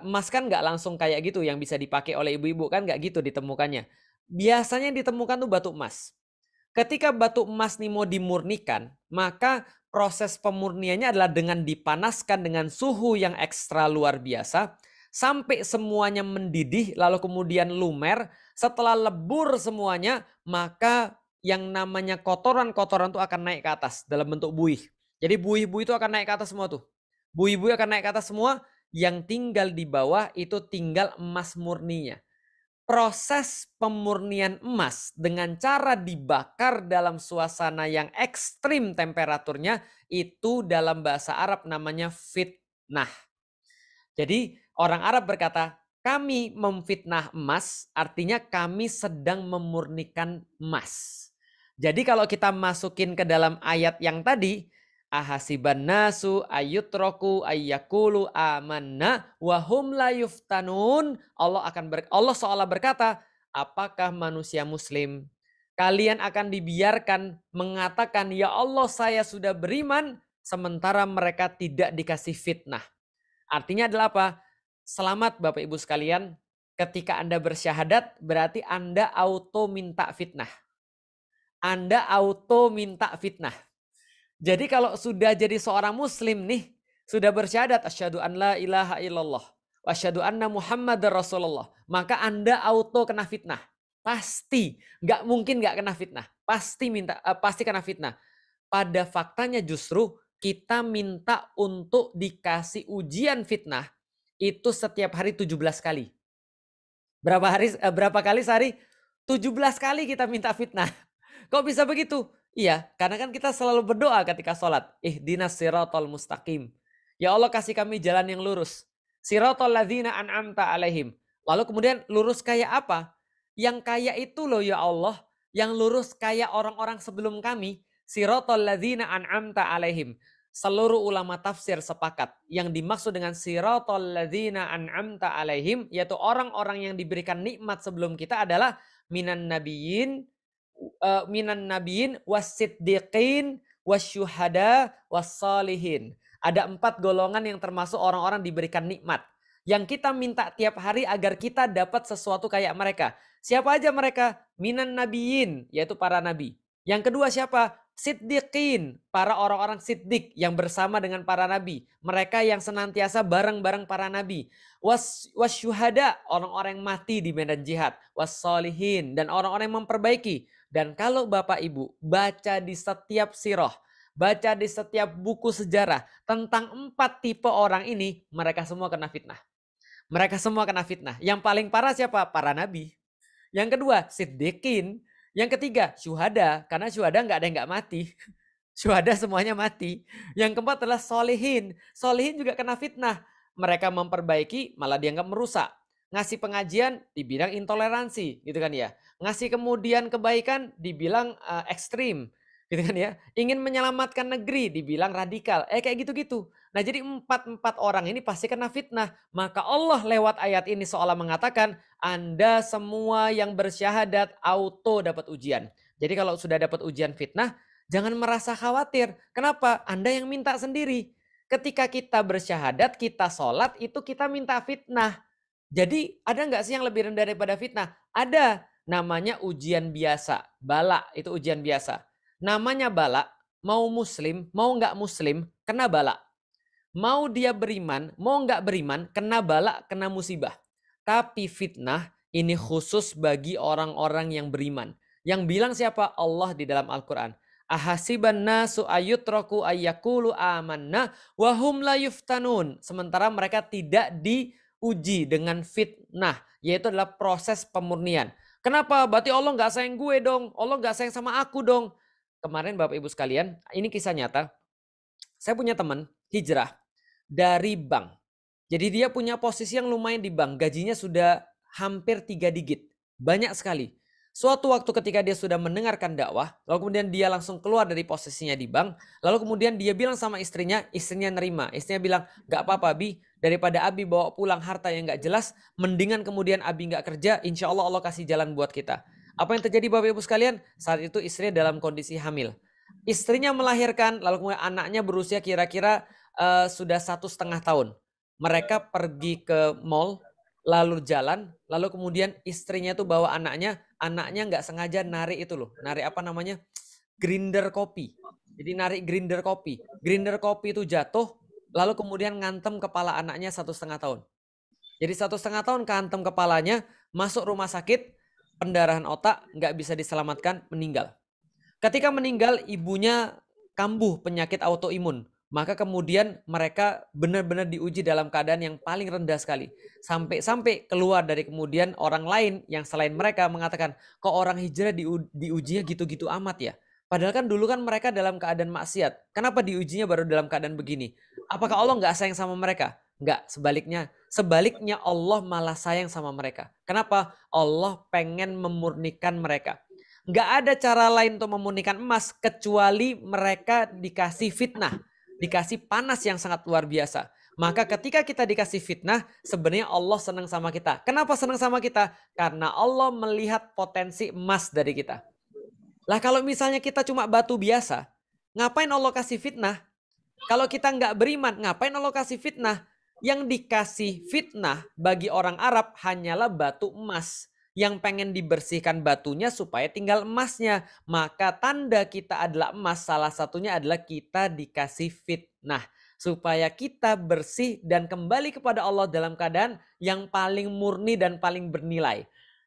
emas kan nggak langsung kayak gitu yang bisa dipakai oleh ibu-ibu kan nggak gitu ditemukannya. Biasanya ditemukan tuh batu emas. Ketika batu emas nih mau dimurnikan, maka proses pemurniannya adalah dengan dipanaskan dengan suhu yang ekstra luar biasa sampai semuanya mendidih lalu kemudian lumer setelah lebur semuanya maka yang namanya kotoran-kotoran itu akan naik ke atas dalam bentuk buih. Jadi buih-buih itu akan naik ke atas semua tuh. Buih-buih akan naik ke atas semua yang tinggal di bawah itu tinggal emas murninya proses pemurnian emas dengan cara dibakar dalam suasana yang ekstrim temperaturnya itu dalam bahasa Arab namanya fitnah. Jadi orang Arab berkata, kami memfitnah emas artinya kami sedang memurnikan emas. Jadi kalau kita masukin ke dalam ayat yang tadi, ahasiban nasu ayutroku ayyakulu amanna wahum la yuftanun. Allah akan ber, Allah seolah berkata, apakah manusia muslim kalian akan dibiarkan mengatakan ya Allah saya sudah beriman sementara mereka tidak dikasih fitnah. Artinya adalah apa? Selamat Bapak Ibu sekalian, ketika Anda bersyahadat berarti Anda auto minta fitnah. Anda auto minta fitnah jadi kalau sudah jadi seorang muslim nih, sudah bersyadat asyhadu an la ilaha illallah wa asyhadu anna muhammadar rasulullah, maka Anda auto kena fitnah. Pasti, nggak mungkin nggak kena fitnah. Pasti minta uh, pasti kena fitnah. Pada faktanya justru kita minta untuk dikasih ujian fitnah itu setiap hari 17 kali. Berapa hari eh, berapa kali sehari? 17 kali kita minta fitnah. Kok bisa begitu? Iya, karena kan kita selalu berdoa ketika sholat. Eh, dinas sirotol mustaqim. Ya Allah kasih kami jalan yang lurus. Sirotol ladzina an'amta alaihim. Lalu kemudian lurus kayak apa? Yang kaya itu loh ya Allah. Yang lurus kayak orang-orang sebelum kami. Sirotol ladzina an'amta alaihim. Seluruh ulama tafsir sepakat. Yang dimaksud dengan sirotol ladzina an'amta alaihim. Yaitu orang-orang yang diberikan nikmat sebelum kita adalah minan nabiyyin Eh, minan nabiin wasiddiqin wasyuhada wassalihin. Ada empat golongan yang termasuk orang-orang diberikan nikmat. Yang kita minta tiap hari agar kita dapat sesuatu kayak mereka. Siapa aja mereka? Minan nabiin, yaitu para nabi. Yang kedua siapa? Siddiqin, para orang-orang siddiq yang bersama dengan para nabi. Mereka yang senantiasa bareng-bareng para nabi. Was, wasyuhada, orang-orang yang mati di medan jihad. Wassolihin, dan orang-orang yang memperbaiki dan kalau Bapak Ibu baca di setiap siroh, baca di setiap buku sejarah tentang empat tipe orang ini, mereka semua kena fitnah. Mereka semua kena fitnah. Yang paling parah siapa? Para nabi. Yang kedua, siddiqin. Yang ketiga, syuhada. Karena syuhada nggak ada yang nggak mati. Syuhada semuanya mati. Yang keempat adalah solihin. Solihin juga kena fitnah. Mereka memperbaiki malah dianggap merusak. Ngasih pengajian di bidang intoleransi gitu kan ya ngasih kemudian kebaikan dibilang uh, ekstrim gitu kan ya ingin menyelamatkan negeri dibilang radikal eh kayak gitu-gitu nah jadi empat empat orang ini pasti kena fitnah maka Allah lewat ayat ini seolah mengatakan anda semua yang bersyahadat auto dapat ujian jadi kalau sudah dapat ujian fitnah jangan merasa khawatir kenapa anda yang minta sendiri ketika kita bersyahadat kita sholat itu kita minta fitnah jadi ada nggak sih yang lebih rendah daripada fitnah ada namanya ujian biasa. Bala itu ujian biasa. Namanya bala, mau muslim, mau nggak muslim, kena bala. Mau dia beriman, mau nggak beriman, kena bala, kena musibah. Tapi fitnah ini khusus bagi orang-orang yang beriman. Yang bilang siapa? Allah di dalam Al-Quran. Ahasiban nasu ayutroku ayyakulu amanna wahum la yuftanun. Sementara mereka tidak diuji dengan fitnah. Yaitu adalah proses pemurnian Kenapa? Berarti Allah nggak sayang gue dong. Allah nggak sayang sama aku dong. Kemarin Bapak Ibu sekalian, ini kisah nyata. Saya punya teman hijrah dari bank. Jadi dia punya posisi yang lumayan di bank. Gajinya sudah hampir tiga digit. Banyak sekali. Suatu waktu ketika dia sudah mendengarkan dakwah, lalu kemudian dia langsung keluar dari posisinya di bank, lalu kemudian dia bilang sama istrinya, istrinya nerima. Istrinya bilang, gak apa-apa Abi, daripada Abi bawa pulang harta yang gak jelas, mendingan kemudian Abi gak kerja, insya Allah Allah kasih jalan buat kita. Apa yang terjadi Bapak Ibu sekalian? Saat itu istrinya dalam kondisi hamil. Istrinya melahirkan, lalu kemudian anaknya berusia kira-kira uh, sudah satu setengah tahun. Mereka pergi ke mall, lalu jalan, lalu kemudian istrinya tuh bawa anaknya anaknya nggak sengaja narik itu loh, narik apa namanya? grinder kopi. Jadi narik grinder kopi. Grinder kopi itu jatuh, lalu kemudian ngantem kepala anaknya satu setengah tahun. Jadi satu setengah tahun kantem kepalanya, masuk rumah sakit, pendarahan otak, nggak bisa diselamatkan, meninggal. Ketika meninggal, ibunya kambuh penyakit autoimun maka kemudian mereka benar-benar diuji dalam keadaan yang paling rendah sekali. Sampai-sampai keluar dari kemudian orang lain yang selain mereka mengatakan, kok orang hijrah di, diujinya gitu-gitu amat ya? Padahal kan dulu kan mereka dalam keadaan maksiat. Kenapa diujinya baru dalam keadaan begini? Apakah Allah nggak sayang sama mereka? Nggak, sebaliknya. Sebaliknya Allah malah sayang sama mereka. Kenapa? Allah pengen memurnikan mereka. Nggak ada cara lain untuk memurnikan emas kecuali mereka dikasih fitnah dikasih panas yang sangat luar biasa. Maka ketika kita dikasih fitnah, sebenarnya Allah senang sama kita. Kenapa senang sama kita? Karena Allah melihat potensi emas dari kita. Lah kalau misalnya kita cuma batu biasa, ngapain Allah kasih fitnah? Kalau kita nggak beriman, ngapain Allah kasih fitnah? Yang dikasih fitnah bagi orang Arab hanyalah batu emas yang pengen dibersihkan batunya supaya tinggal emasnya. Maka tanda kita adalah emas salah satunya adalah kita dikasih fitnah supaya kita bersih dan kembali kepada Allah dalam keadaan yang paling murni dan paling bernilai.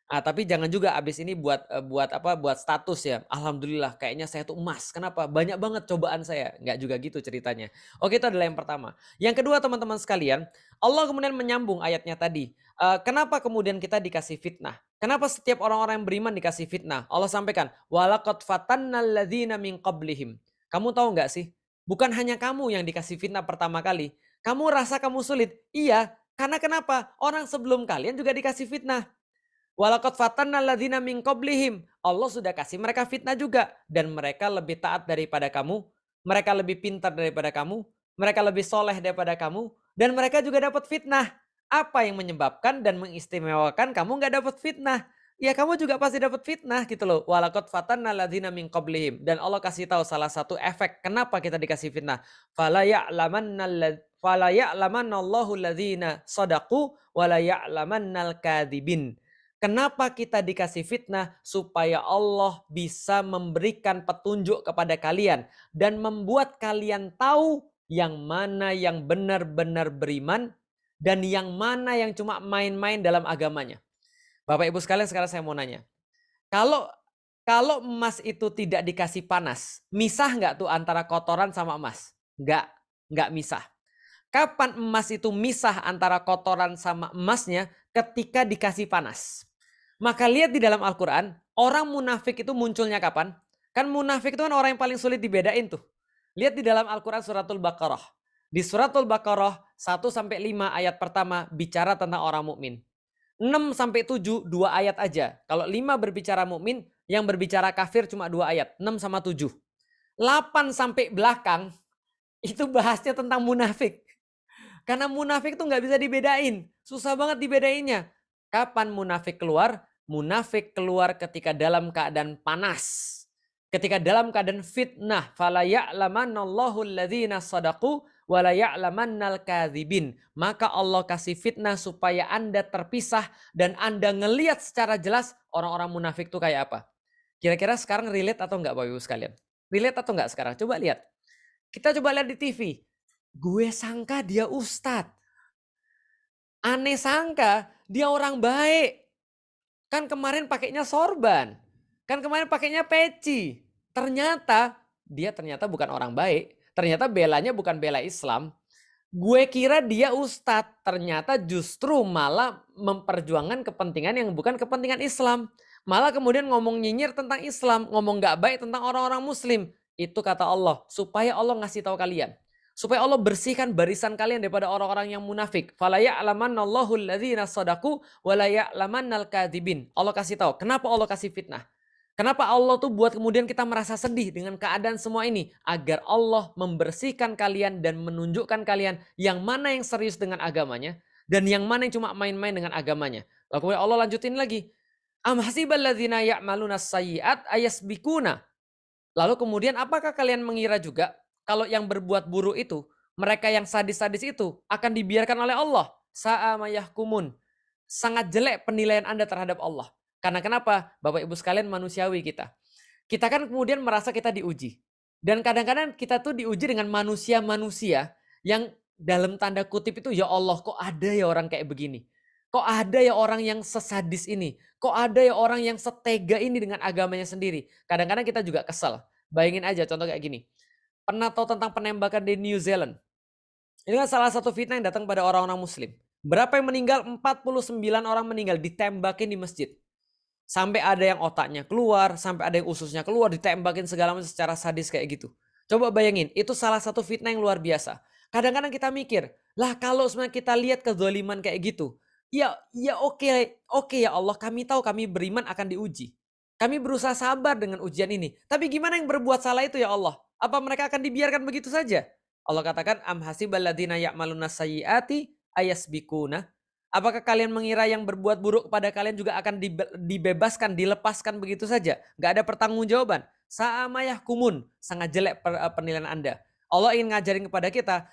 Ah, tapi jangan juga abis ini buat eh, buat apa buat status ya. Alhamdulillah kayaknya saya tuh emas. Kenapa? Banyak banget cobaan saya. Nggak juga gitu ceritanya. Oke itu adalah yang pertama. Yang kedua teman-teman sekalian. Allah kemudian menyambung ayatnya tadi. Eh, kenapa kemudian kita dikasih fitnah? Kenapa setiap orang-orang yang beriman dikasih fitnah? Allah sampaikan, walaqad fatannalladzina min qablihim. Kamu tahu nggak sih? Bukan hanya kamu yang dikasih fitnah pertama kali. Kamu rasa kamu sulit? Iya, karena kenapa? Orang sebelum kalian juga dikasih fitnah. Walakot fatannalladzina min qablihim. Allah sudah kasih mereka fitnah juga. Dan mereka lebih taat daripada kamu. Mereka lebih pintar daripada kamu. Mereka lebih soleh daripada kamu. Dan mereka juga dapat fitnah apa yang menyebabkan dan mengistimewakan kamu nggak dapat fitnah? Ya kamu juga pasti dapat fitnah gitu loh. Walakot fatan ladhina min qablihim. Dan Allah kasih tahu salah satu efek kenapa kita dikasih fitnah. laman ya'lamanna fala laman Allahu sodaku sadaqu laman nal kadibin Kenapa kita dikasih fitnah? Supaya Allah bisa memberikan petunjuk kepada kalian dan membuat kalian tahu yang mana yang benar-benar beriman dan yang mana yang cuma main-main dalam agamanya. Bapak Ibu sekalian sekarang saya mau nanya. Kalau kalau emas itu tidak dikasih panas, misah nggak tuh antara kotoran sama emas? Nggak, nggak misah. Kapan emas itu misah antara kotoran sama emasnya? Ketika dikasih panas. Maka lihat di dalam Al-Quran, orang munafik itu munculnya kapan? Kan munafik itu kan orang yang paling sulit dibedain tuh. Lihat di dalam Al-Quran suratul Baqarah. Di suratul Baqarah 1 sampai 5 ayat pertama bicara tentang orang mukmin. 6 sampai 7 dua ayat aja. Kalau 5 berbicara mukmin, yang berbicara kafir cuma dua ayat, 6 sama 7. 8 sampai belakang itu bahasnya tentang munafik. Karena munafik tuh nggak bisa dibedain. Susah banget dibedainnya. Kapan munafik keluar? Munafik keluar ketika dalam keadaan panas. Ketika dalam keadaan fitnah. Fala ya'lamanallahu alladzina sadaqu kadzibin. Maka Allah kasih fitnah supaya Anda terpisah dan Anda ngeliat secara jelas orang-orang munafik itu kayak apa. Kira-kira sekarang relate atau enggak Bapak Ibu sekalian? Relate atau enggak sekarang? Coba lihat. Kita coba lihat di TV. Gue sangka dia ustad. Aneh sangka dia orang baik. Kan kemarin pakainya sorban. Kan kemarin pakainya peci. Ternyata dia ternyata bukan orang baik, Ternyata belanya bukan bela Islam. Gue kira dia ustadz, ternyata justru malah memperjuangkan kepentingan yang bukan kepentingan Islam. Malah kemudian ngomong nyinyir tentang Islam, ngomong gak baik tentang orang-orang muslim. Itu kata Allah, supaya Allah ngasih tahu kalian. Supaya Allah bersihkan barisan kalian daripada orang-orang yang munafik. Allah kasih tahu. Kenapa Allah kasih fitnah? Kenapa Allah tuh buat kemudian kita merasa sedih dengan keadaan semua ini? Agar Allah membersihkan kalian dan menunjukkan kalian yang mana yang serius dengan agamanya dan yang mana yang cuma main-main dengan agamanya. Lalu kemudian Allah lanjutin lagi. ya'maluna Lalu kemudian apakah kalian mengira juga kalau yang berbuat buruk itu, mereka yang sadis-sadis itu akan dibiarkan oleh Allah? Sa'amayahkumun. Sangat jelek penilaian Anda terhadap Allah. Karena kenapa? Bapak Ibu sekalian manusiawi kita. Kita kan kemudian merasa kita diuji. Dan kadang-kadang kita tuh diuji dengan manusia-manusia yang dalam tanda kutip itu ya Allah kok ada ya orang kayak begini. Kok ada ya orang yang sesadis ini? Kok ada ya orang yang setega ini dengan agamanya sendiri? Kadang-kadang kita juga kesel. Bayangin aja contoh kayak gini. Pernah tahu tentang penembakan di New Zealand? Ini kan salah satu fitnah yang datang pada orang-orang muslim. Berapa yang meninggal? 49 orang meninggal ditembakin di masjid sampai ada yang otaknya keluar, sampai ada yang ususnya keluar, ditembakin segala macam secara sadis kayak gitu. Coba bayangin, itu salah satu fitnah yang luar biasa. Kadang-kadang kita mikir, lah kalau sebenarnya kita lihat kezaliman kayak gitu, ya ya oke okay, oke okay ya Allah kami tahu kami beriman akan diuji. Kami berusaha sabar dengan ujian ini. Tapi gimana yang berbuat salah itu ya Allah? Apa mereka akan dibiarkan begitu saja? Allah katakan am hasiballadina ya'maluna ayas ayasbikuna Apakah kalian mengira yang berbuat buruk kepada kalian juga akan dibebaskan, dilepaskan begitu saja? Gak ada pertanggungjawaban. Sa'amayah kumun, sangat jelek eh, penilaian Anda. Allah ingin ngajarin kepada kita,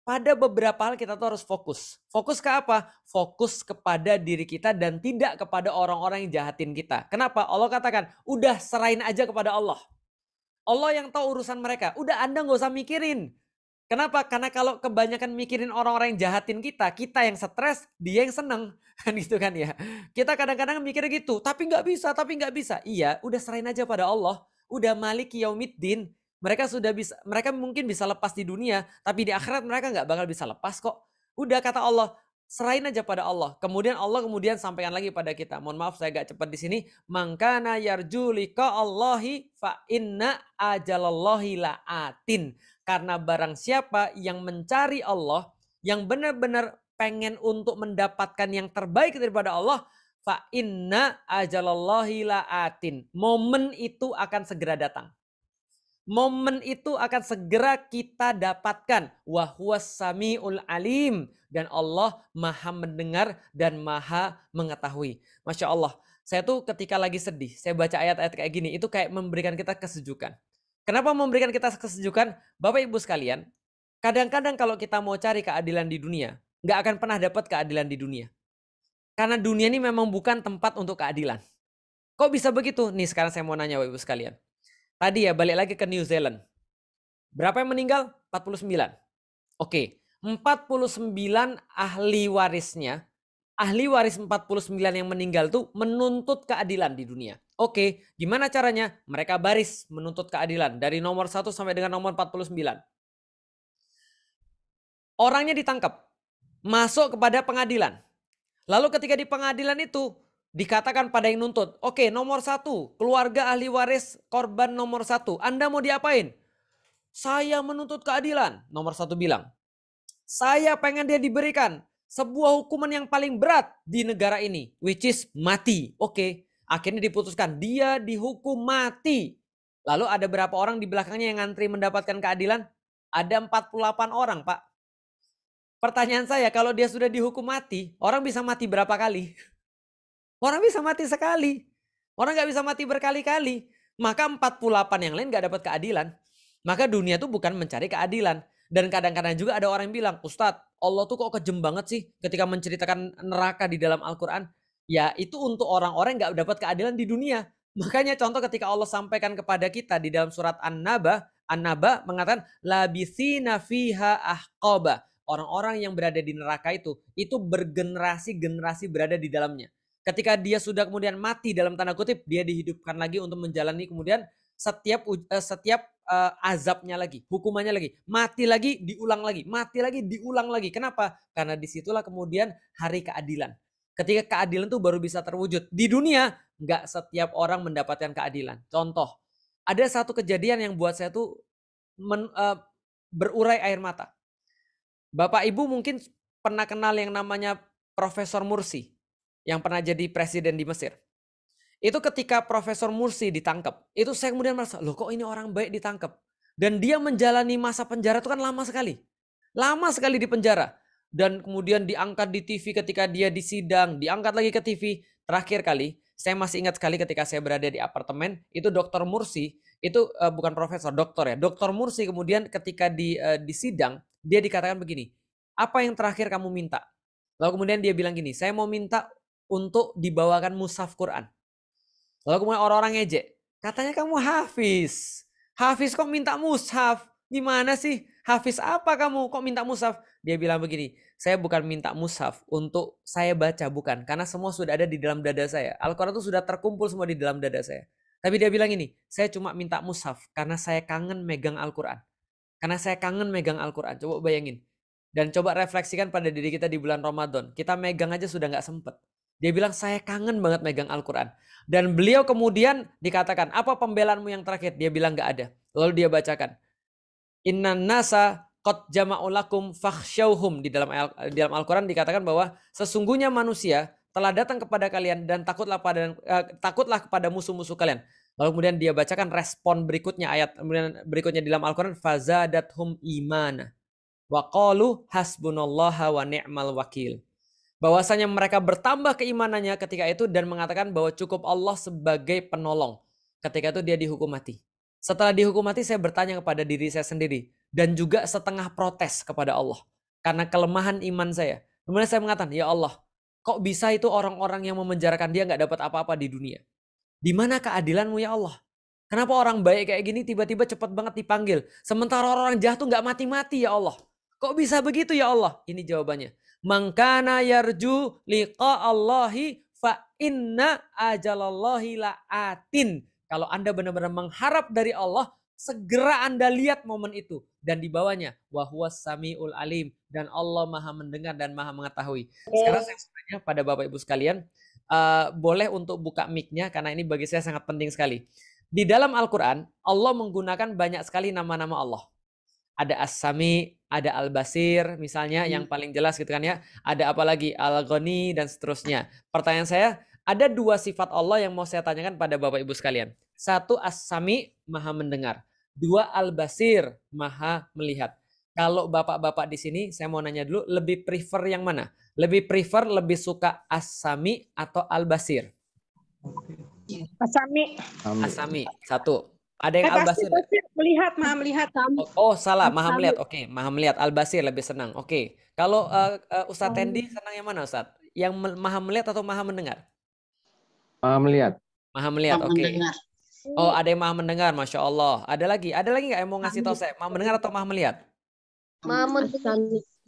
pada beberapa hal kita tuh harus fokus. Fokus ke apa? Fokus kepada diri kita dan tidak kepada orang-orang yang jahatin kita. Kenapa? Allah katakan, udah serahin aja kepada Allah. Allah yang tahu urusan mereka. Udah Anda nggak usah mikirin. Kenapa? Karena kalau kebanyakan mikirin orang-orang yang jahatin kita, kita yang stres, dia yang seneng. Kan gitu kan ya. Kita kadang-kadang mikirnya gitu, tapi nggak bisa, tapi nggak bisa. Iya, udah serain aja pada Allah. Udah malik din. Mereka sudah bisa, mereka mungkin bisa lepas di dunia, tapi di akhirat mereka nggak bakal bisa lepas kok. Udah kata Allah, serain aja pada Allah. Kemudian Allah kemudian sampaikan lagi pada kita. Mohon maaf saya gak cepat di sini. Mangkana ka Allahi fa inna ajalallahi la'atin. Karena barang siapa yang mencari Allah, yang benar-benar pengen untuk mendapatkan yang terbaik daripada Allah, fa inna ajalallahi laatin. Momen itu akan segera datang. Momen itu akan segera kita dapatkan. Wahuwa samiul alim. Dan Allah maha mendengar dan maha mengetahui. Masya Allah. Saya tuh ketika lagi sedih, saya baca ayat-ayat kayak gini, itu kayak memberikan kita kesejukan. Kenapa memberikan kita kesejukan? Bapak Ibu sekalian, kadang-kadang kalau kita mau cari keadilan di dunia, nggak akan pernah dapat keadilan di dunia. Karena dunia ini memang bukan tempat untuk keadilan. Kok bisa begitu? Nih sekarang saya mau nanya Bapak Ibu sekalian. Tadi ya balik lagi ke New Zealand. Berapa yang meninggal? 49. Oke, 49 ahli warisnya ahli waris 49 yang meninggal tuh menuntut keadilan di dunia. Oke, gimana caranya? Mereka baris menuntut keadilan dari nomor 1 sampai dengan nomor 49. Orangnya ditangkap, masuk kepada pengadilan. Lalu ketika di pengadilan itu dikatakan pada yang nuntut, oke nomor satu, keluarga ahli waris korban nomor satu, Anda mau diapain? Saya menuntut keadilan, nomor satu bilang. Saya pengen dia diberikan sebuah hukuman yang paling berat di negara ini, which is mati. Oke, okay. akhirnya diputuskan dia dihukum mati. Lalu ada berapa orang di belakangnya yang ngantri mendapatkan keadilan? Ada 48 orang, Pak. Pertanyaan saya, kalau dia sudah dihukum mati, orang bisa mati berapa kali? Orang bisa mati sekali. Orang nggak bisa mati berkali-kali. Maka 48 yang lain nggak dapat keadilan. Maka dunia itu bukan mencari keadilan. Dan kadang-kadang juga ada orang yang bilang, Ustadz, Allah tuh kok kejem banget sih ketika menceritakan neraka di dalam Al-Quran. Ya itu untuk orang-orang yang gak dapat keadilan di dunia. Makanya contoh ketika Allah sampaikan kepada kita di dalam surat An-Naba, An-Naba mengatakan, Labithina fiha ahqaba. Orang-orang yang berada di neraka itu, itu bergenerasi-generasi berada di dalamnya. Ketika dia sudah kemudian mati dalam tanda kutip, dia dihidupkan lagi untuk menjalani kemudian setiap uh, setiap uh, azabnya lagi, hukumannya lagi, mati lagi, diulang lagi, mati lagi, diulang lagi. Kenapa? Karena disitulah kemudian hari keadilan. Ketika keadilan tuh baru bisa terwujud di dunia, nggak setiap orang mendapatkan keadilan. Contoh, ada satu kejadian yang buat saya tuh men, uh, berurai air mata. Bapak Ibu mungkin pernah kenal yang namanya Profesor Mursi yang pernah jadi presiden di Mesir. Itu ketika Profesor Mursi ditangkap. Itu saya kemudian merasa, loh kok ini orang baik ditangkap? Dan dia menjalani masa penjara itu kan lama sekali. Lama sekali di penjara. Dan kemudian diangkat di TV ketika dia disidang, diangkat lagi ke TV. Terakhir kali, saya masih ingat sekali ketika saya berada di apartemen, itu dokter Mursi, itu uh, bukan profesor, dokter ya. Dokter Mursi kemudian ketika di, uh, eh, disidang, dia dikatakan begini, apa yang terakhir kamu minta? Lalu kemudian dia bilang gini, saya mau minta untuk dibawakan mushaf Quran. Lalu kemudian orang-orang ngejek, katanya kamu hafiz. Hafiz kok minta mushaf? Gimana sih? Hafiz apa kamu? Kok minta mushaf? Dia bilang begini, saya bukan minta mushaf untuk saya baca, bukan. Karena semua sudah ada di dalam dada saya. Al-Quran itu sudah terkumpul semua di dalam dada saya. Tapi dia bilang ini, saya cuma minta mushaf karena saya kangen megang Al-Quran. Karena saya kangen megang Al-Quran. Coba bayangin. Dan coba refleksikan pada diri kita di bulan Ramadan. Kita megang aja sudah nggak sempet. Dia bilang saya kangen banget megang Al-Quran. Dan beliau kemudian dikatakan apa pembelaanmu yang terakhir? Dia bilang nggak ada. Lalu dia bacakan. Inna nasa kot jama'ulakum fakhsyauhum di dalam di dalam Al-Qur'an dikatakan bahwa sesungguhnya manusia telah datang kepada kalian dan takutlah pada eh, takutlah kepada musuh-musuh kalian. Lalu kemudian dia bacakan respon berikutnya ayat kemudian berikutnya di dalam Al-Qur'an fazadathum imana wa qalu hasbunallaha wa ni'mal wakil bahwasanya mereka bertambah keimanannya ketika itu dan mengatakan bahwa cukup Allah sebagai penolong. Ketika itu dia dihukum mati. Setelah dihukum mati saya bertanya kepada diri saya sendiri dan juga setengah protes kepada Allah karena kelemahan iman saya. Kemudian saya mengatakan, "Ya Allah, kok bisa itu orang-orang yang memenjarakan dia nggak dapat apa-apa di dunia? Di mana keadilanmu ya Allah? Kenapa orang baik kayak gini tiba-tiba cepat banget dipanggil, sementara orang, -orang jahat tuh nggak mati-mati ya Allah? Kok bisa begitu ya Allah?" Ini jawabannya. Mangkana yarju liqa Allahi fa inna ajalallahi la'atin. Kalau Anda benar-benar mengharap dari Allah, segera Anda lihat momen itu dan di bawahnya samiul alim dan Allah Maha mendengar dan Maha mengetahui. Sekarang saya sebenarnya pada Bapak Ibu sekalian, uh, boleh untuk buka mic-nya karena ini bagi saya sangat penting sekali. Di dalam Al-Qur'an Allah menggunakan banyak sekali nama-nama Allah ada Asami, ada Al Basir misalnya hmm. yang paling jelas gitu kan ya. Ada apalagi Al Ghani dan seterusnya. Pertanyaan saya, ada dua sifat Allah yang mau saya tanyakan pada Bapak Ibu sekalian. Satu Asami Maha mendengar, dua Al Basir Maha melihat. Kalau bapak-bapak di sini, saya mau nanya dulu, lebih prefer yang mana? Lebih prefer, lebih suka Asami atau Al Basir? Asami. Asami, satu. Ada yang Al Basir. melihat, maha melihat kami. Oh, oh salah, maha melihat. Oke, okay. maha melihat Al Basir lebih senang. Oke. Okay. Kalau uh, hmm. eh, uh, eh, Ustadz Tendi senang yang mana Ustaz? Yang maha melihat atau maha mendengar? Maha melihat. Maha melihat. Oke. Okay. Oh, ada yang maha mendengar, masya Allah. Ada lagi, ada lagi nggak yang mau ngasih tau saya? Maha mendengar atau maha melihat? Maha mendengar.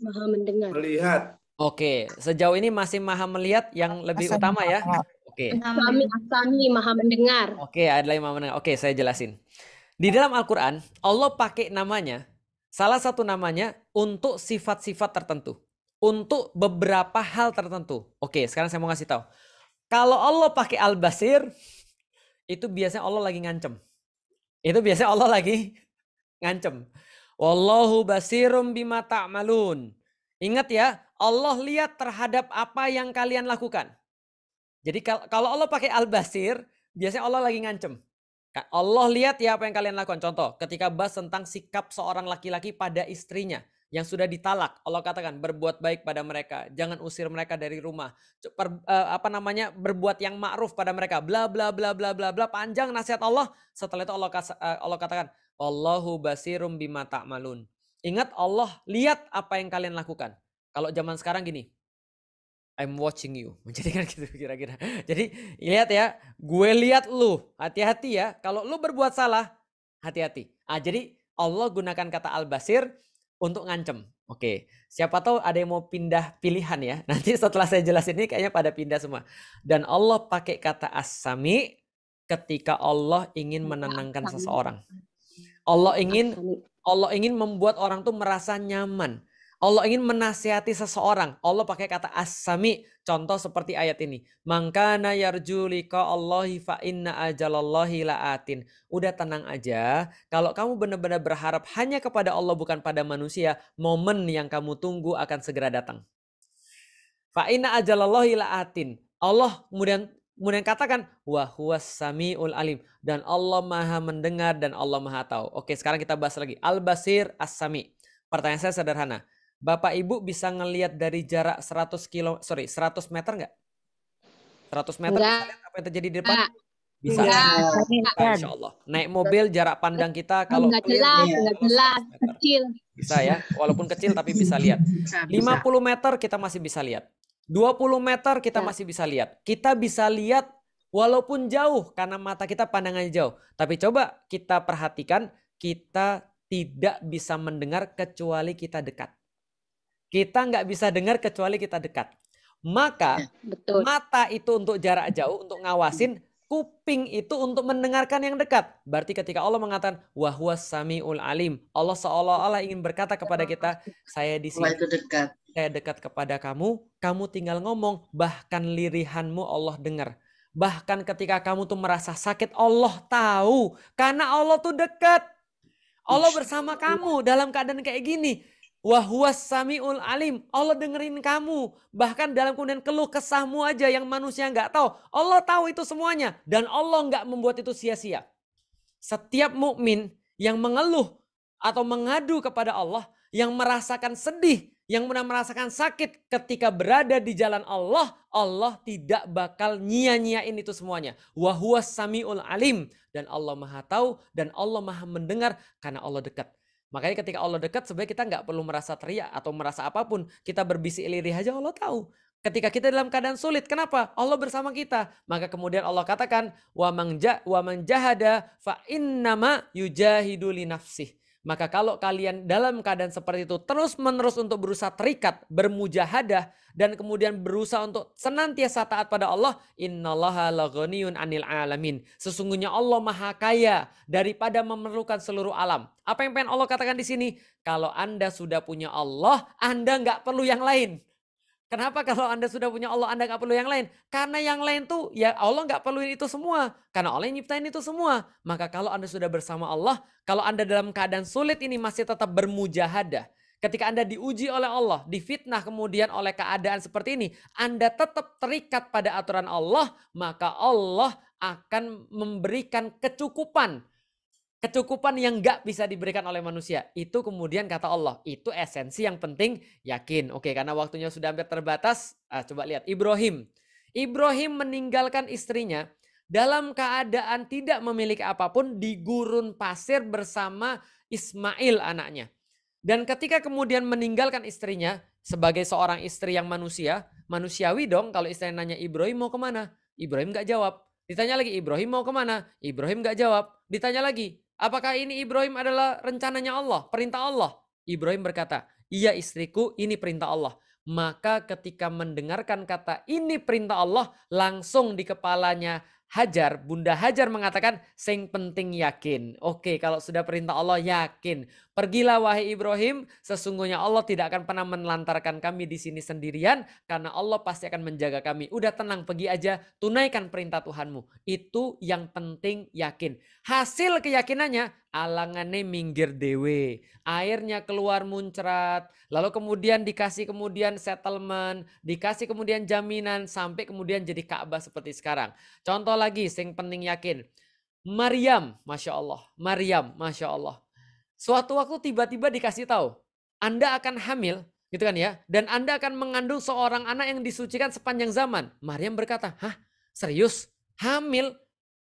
Maha mendengar. Melihat. Oke, sejauh ini masih maha melihat yang lebih Asal utama ya. Oke. Okay. Sami, maha mendengar. Oke, okay, adalah maha mendengar. Oke, saya jelasin. Di dalam Al-Quran, Allah pakai namanya, salah satu namanya untuk sifat-sifat tertentu. Untuk beberapa hal tertentu. Oke, sekarang saya mau ngasih tahu. Kalau Allah pakai Al-Basir, itu biasanya Allah lagi ngancem. Itu biasanya Allah lagi ngancem. Wallahu basirum bima ta'malun. Ingat ya, Allah lihat terhadap apa yang kalian lakukan. Jadi kalau Allah pakai al-basir, biasanya Allah lagi ngancem. Allah lihat ya apa yang kalian lakukan. Contoh, ketika bahas tentang sikap seorang laki-laki pada istrinya yang sudah ditalak, Allah katakan berbuat baik pada mereka, jangan usir mereka dari rumah, per, eh, apa namanya berbuat yang ma'ruf pada mereka, bla bla bla bla bla bla panjang nasihat Allah. Setelah itu Allah eh, Allah katakan, Allahu basirum bima ta'malun. Ingat Allah lihat apa yang kalian lakukan. Kalau zaman sekarang gini, I'm watching you. Menjadikan gitu kira-kira. Jadi lihat ya, gue lihat lu. Hati-hati ya. Kalau lu berbuat salah, hati-hati. Ah jadi Allah gunakan kata al-basir untuk ngancem. Oke, siapa tahu ada yang mau pindah pilihan ya. Nanti setelah saya jelasin ini kayaknya pada pindah semua. Dan Allah pakai kata as-sami ketika Allah ingin menenangkan seseorang. Allah ingin Allah ingin membuat orang tuh merasa nyaman. Allah ingin menasihati seseorang. Allah pakai kata asami. Contoh seperti ayat ini. Mangkana yarju liqa Allahi fa inna ajalallahi la'atin. Udah tenang aja. Kalau kamu benar-benar berharap hanya kepada Allah bukan pada manusia. Momen yang kamu tunggu akan segera datang. Fa inna ajalallahi la'atin. Allah kemudian Kemudian katakan wahuwas samiul alim dan Allah Maha mendengar dan Allah Maha tahu. Oke, sekarang kita bahas lagi Al Basir As Sami. Pertanyaan saya sederhana. Bapak Ibu bisa ngelihat dari jarak 100 kilo, sorry, 100 meter nggak? 100 meter bisa apa yang terjadi di depan? Bisa. Nggak. Nah, insya Allah. Naik mobil jarak pandang kita kalau nggak jelas, nggak jelas, kecil. Bisa ya, walaupun kecil tapi bisa lihat. 50 meter kita masih bisa lihat. 20 meter kita ya. masih bisa lihat. Kita bisa lihat walaupun jauh karena mata kita pandangannya jauh. Tapi coba kita perhatikan, kita tidak bisa mendengar kecuali kita dekat. Kita nggak bisa dengar kecuali kita dekat. Maka ya, Betul. mata itu untuk jarak jauh, untuk ngawasin, kuping itu untuk mendengarkan yang dekat. Berarti ketika Allah mengatakan wahwa samiul alim, Allah seolah-olah ingin berkata kepada kita, saya di sini. dekat. Saya dekat kepada kamu, kamu tinggal ngomong, bahkan lirihanmu Allah dengar. Bahkan ketika kamu tuh merasa sakit, Allah tahu karena Allah tuh dekat. Allah bersama kamu dalam keadaan kayak gini. Wahwas samiul alim. Allah dengerin kamu. Bahkan dalam kemudian keluh kesahmu aja yang manusia nggak tahu. Allah tahu itu semuanya. Dan Allah nggak membuat itu sia-sia. Setiap mukmin yang mengeluh atau mengadu kepada Allah. Yang merasakan sedih. Yang pernah merasakan sakit ketika berada di jalan Allah. Allah tidak bakal nyia-nyiain itu semuanya. Wahwas samiul alim. Dan Allah maha tahu dan Allah maha mendengar karena Allah dekat. Makanya ketika Allah dekat sebaiknya kita nggak perlu merasa teriak atau merasa apapun. Kita berbisik lirih aja Allah tahu. Ketika kita dalam keadaan sulit, kenapa? Allah bersama kita. Maka kemudian Allah katakan, wa manja, wa manjahada fa innama yujahidu li nafsih. Maka kalau kalian dalam keadaan seperti itu terus-menerus untuk berusaha terikat, bermujahadah dan kemudian berusaha untuk senantiasa taat pada Allah, innallaha laghaniyun anil alamin. Sesungguhnya Allah Maha Kaya daripada memerlukan seluruh alam. Apa yang pengen Allah katakan di sini? Kalau Anda sudah punya Allah, Anda nggak perlu yang lain. Kenapa kalau Anda sudah punya Allah Anda nggak perlu yang lain? Karena yang lain tuh ya Allah nggak perluin itu semua. Karena Allah yang nyiptain itu semua. Maka kalau Anda sudah bersama Allah, kalau Anda dalam keadaan sulit ini masih tetap bermujahadah. Ketika Anda diuji oleh Allah, difitnah kemudian oleh keadaan seperti ini, Anda tetap terikat pada aturan Allah, maka Allah akan memberikan kecukupan Kecukupan yang nggak bisa diberikan oleh manusia. Itu kemudian kata Allah. Itu esensi yang penting yakin. Oke karena waktunya sudah hampir terbatas. Ah, coba lihat Ibrahim. Ibrahim meninggalkan istrinya dalam keadaan tidak memiliki apapun di gurun pasir bersama Ismail anaknya. Dan ketika kemudian meninggalkan istrinya sebagai seorang istri yang manusia, manusiawi dong kalau istri nanya Ibrahim mau kemana? Ibrahim nggak jawab. Ditanya lagi Ibrahim mau kemana? Ibrahim gak jawab. Ditanya lagi Apakah ini Ibrahim adalah rencananya Allah, perintah Allah? Ibrahim berkata, "Iya istriku, ini perintah Allah." Maka ketika mendengarkan kata ini perintah Allah, langsung di kepalanya Hajar, Bunda Hajar mengatakan sing penting yakin. Oke, kalau sudah perintah Allah yakin. Pergilah wahai Ibrahim, sesungguhnya Allah tidak akan pernah menelantarkan kami di sini sendirian karena Allah pasti akan menjaga kami. Udah tenang, pergi aja, tunaikan perintah Tuhanmu. Itu yang penting yakin. Hasil keyakinannya alangannya minggir dewe, airnya keluar muncrat, lalu kemudian dikasih kemudian settlement, dikasih kemudian jaminan sampai kemudian jadi Ka'bah seperti sekarang. Contoh lagi sing penting yakin. Maryam, Masya Allah. Maryam, Masya Allah. Suatu waktu tiba-tiba dikasih tahu, Anda akan hamil, gitu kan ya, dan Anda akan mengandung seorang anak yang disucikan sepanjang zaman. Maryam berkata, hah serius? Hamil?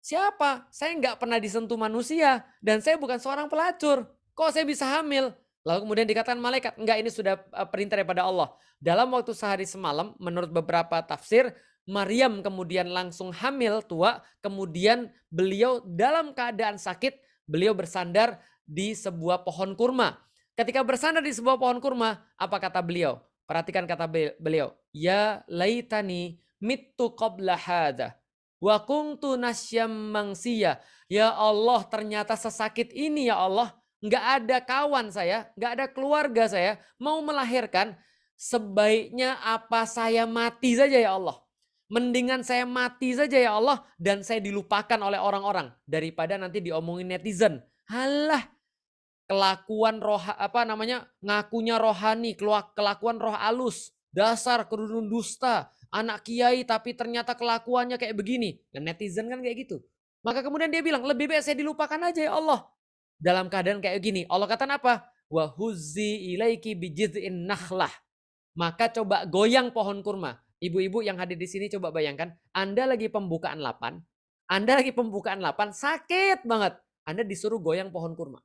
Siapa? Saya nggak pernah disentuh manusia dan saya bukan seorang pelacur. Kok saya bisa hamil? Lalu kemudian dikatakan malaikat, enggak ini sudah eh, perintah daripada Allah. Dalam waktu sehari semalam, menurut beberapa tafsir, Maryam kemudian langsung hamil tua, kemudian beliau dalam keadaan sakit, beliau bersandar di sebuah pohon kurma. Ketika bersandar di sebuah pohon kurma, apa kata beliau? Perhatikan kata beliau, "Ya laitani mittu qabla hadah. Wa kuntu nasyam mangsiya. Ya Allah, ternyata sesakit ini ya Allah. Nggak ada kawan saya, nggak ada keluarga saya. Mau melahirkan, sebaiknya apa saya mati saja ya Allah. Mendingan saya mati saja ya Allah. Dan saya dilupakan oleh orang-orang. Daripada nanti diomongin netizen. Halah, kelakuan roh apa namanya ngakunya rohani kelakuan roh alus dasar kerudung dusta anak kiai tapi ternyata kelakuannya kayak begini. Dan netizen kan kayak gitu. Maka kemudian dia bilang, lebih baik saya dilupakan aja ya Allah. Dalam keadaan kayak gini. Allah kata apa? Wa huzzi ilaiki bijiz'in nahlah. Maka coba goyang pohon kurma. Ibu-ibu yang hadir di sini coba bayangkan, Anda lagi pembukaan lapan, Anda lagi pembukaan lapan, sakit banget. Anda disuruh goyang pohon kurma.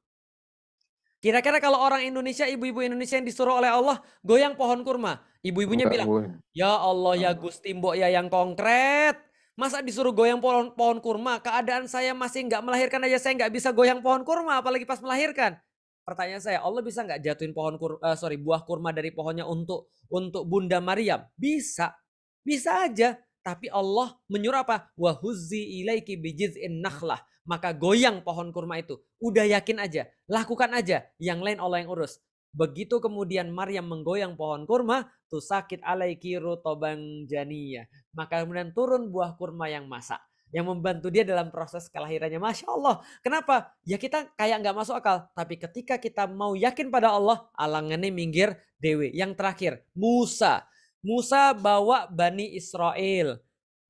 Kira-kira kalau orang Indonesia, ibu-ibu Indonesia yang disuruh oleh Allah goyang pohon kurma, ibu-ibunya bilang, boleh. "Ya Allah ya Gusti Mbok ya yang konkret." Masa disuruh goyang pohon, pohon kurma? Keadaan saya masih nggak melahirkan aja saya nggak bisa goyang pohon kurma, apalagi pas melahirkan. Pertanyaan saya, Allah bisa nggak jatuhin pohon kur, uh, sorry buah kurma dari pohonnya untuk untuk Bunda Maryam? Bisa, bisa aja. Tapi Allah menyuruh apa? Wahuzi ilaiki bijizin nakhlah maka goyang pohon kurma itu. Udah yakin aja, lakukan aja, yang lain Allah yang urus. Begitu kemudian Maryam menggoyang pohon kurma, tuh sakit alaiki rutobang jania. Maka kemudian turun buah kurma yang masak. Yang membantu dia dalam proses kelahirannya. Masya Allah. Kenapa? Ya kita kayak nggak masuk akal. Tapi ketika kita mau yakin pada Allah, alangannya minggir dewi. Yang terakhir, Musa. Musa bawa Bani Israel.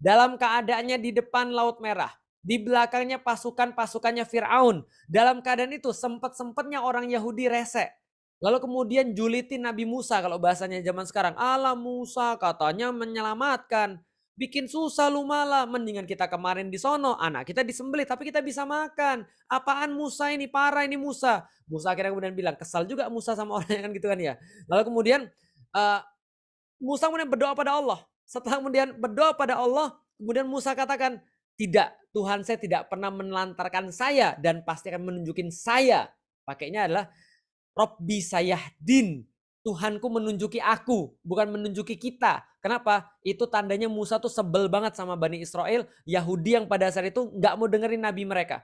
Dalam keadaannya di depan Laut Merah di belakangnya pasukan-pasukannya Fir'aun. Dalam keadaan itu sempat-sempatnya orang Yahudi rese. Lalu kemudian julitin Nabi Musa kalau bahasanya zaman sekarang. Allah Musa katanya menyelamatkan. Bikin susah lu malah. Mendingan kita kemarin di sono. Anak kita disembelih tapi kita bisa makan. Apaan Musa ini? Parah ini Musa. Musa akhirnya kemudian bilang kesal juga Musa sama orangnya kan gitu kan ya. Lalu kemudian uh, Musa kemudian berdoa pada Allah. Setelah kemudian berdoa pada Allah. Kemudian Musa katakan tidak, Tuhan saya tidak pernah menelantarkan saya dan pasti akan menunjukin saya. Pakainya adalah Robbi din. Tuhanku menunjuki aku, bukan menunjuki kita. Kenapa? Itu tandanya Musa tuh sebel banget sama Bani Israel, Yahudi yang pada saat itu nggak mau dengerin nabi mereka.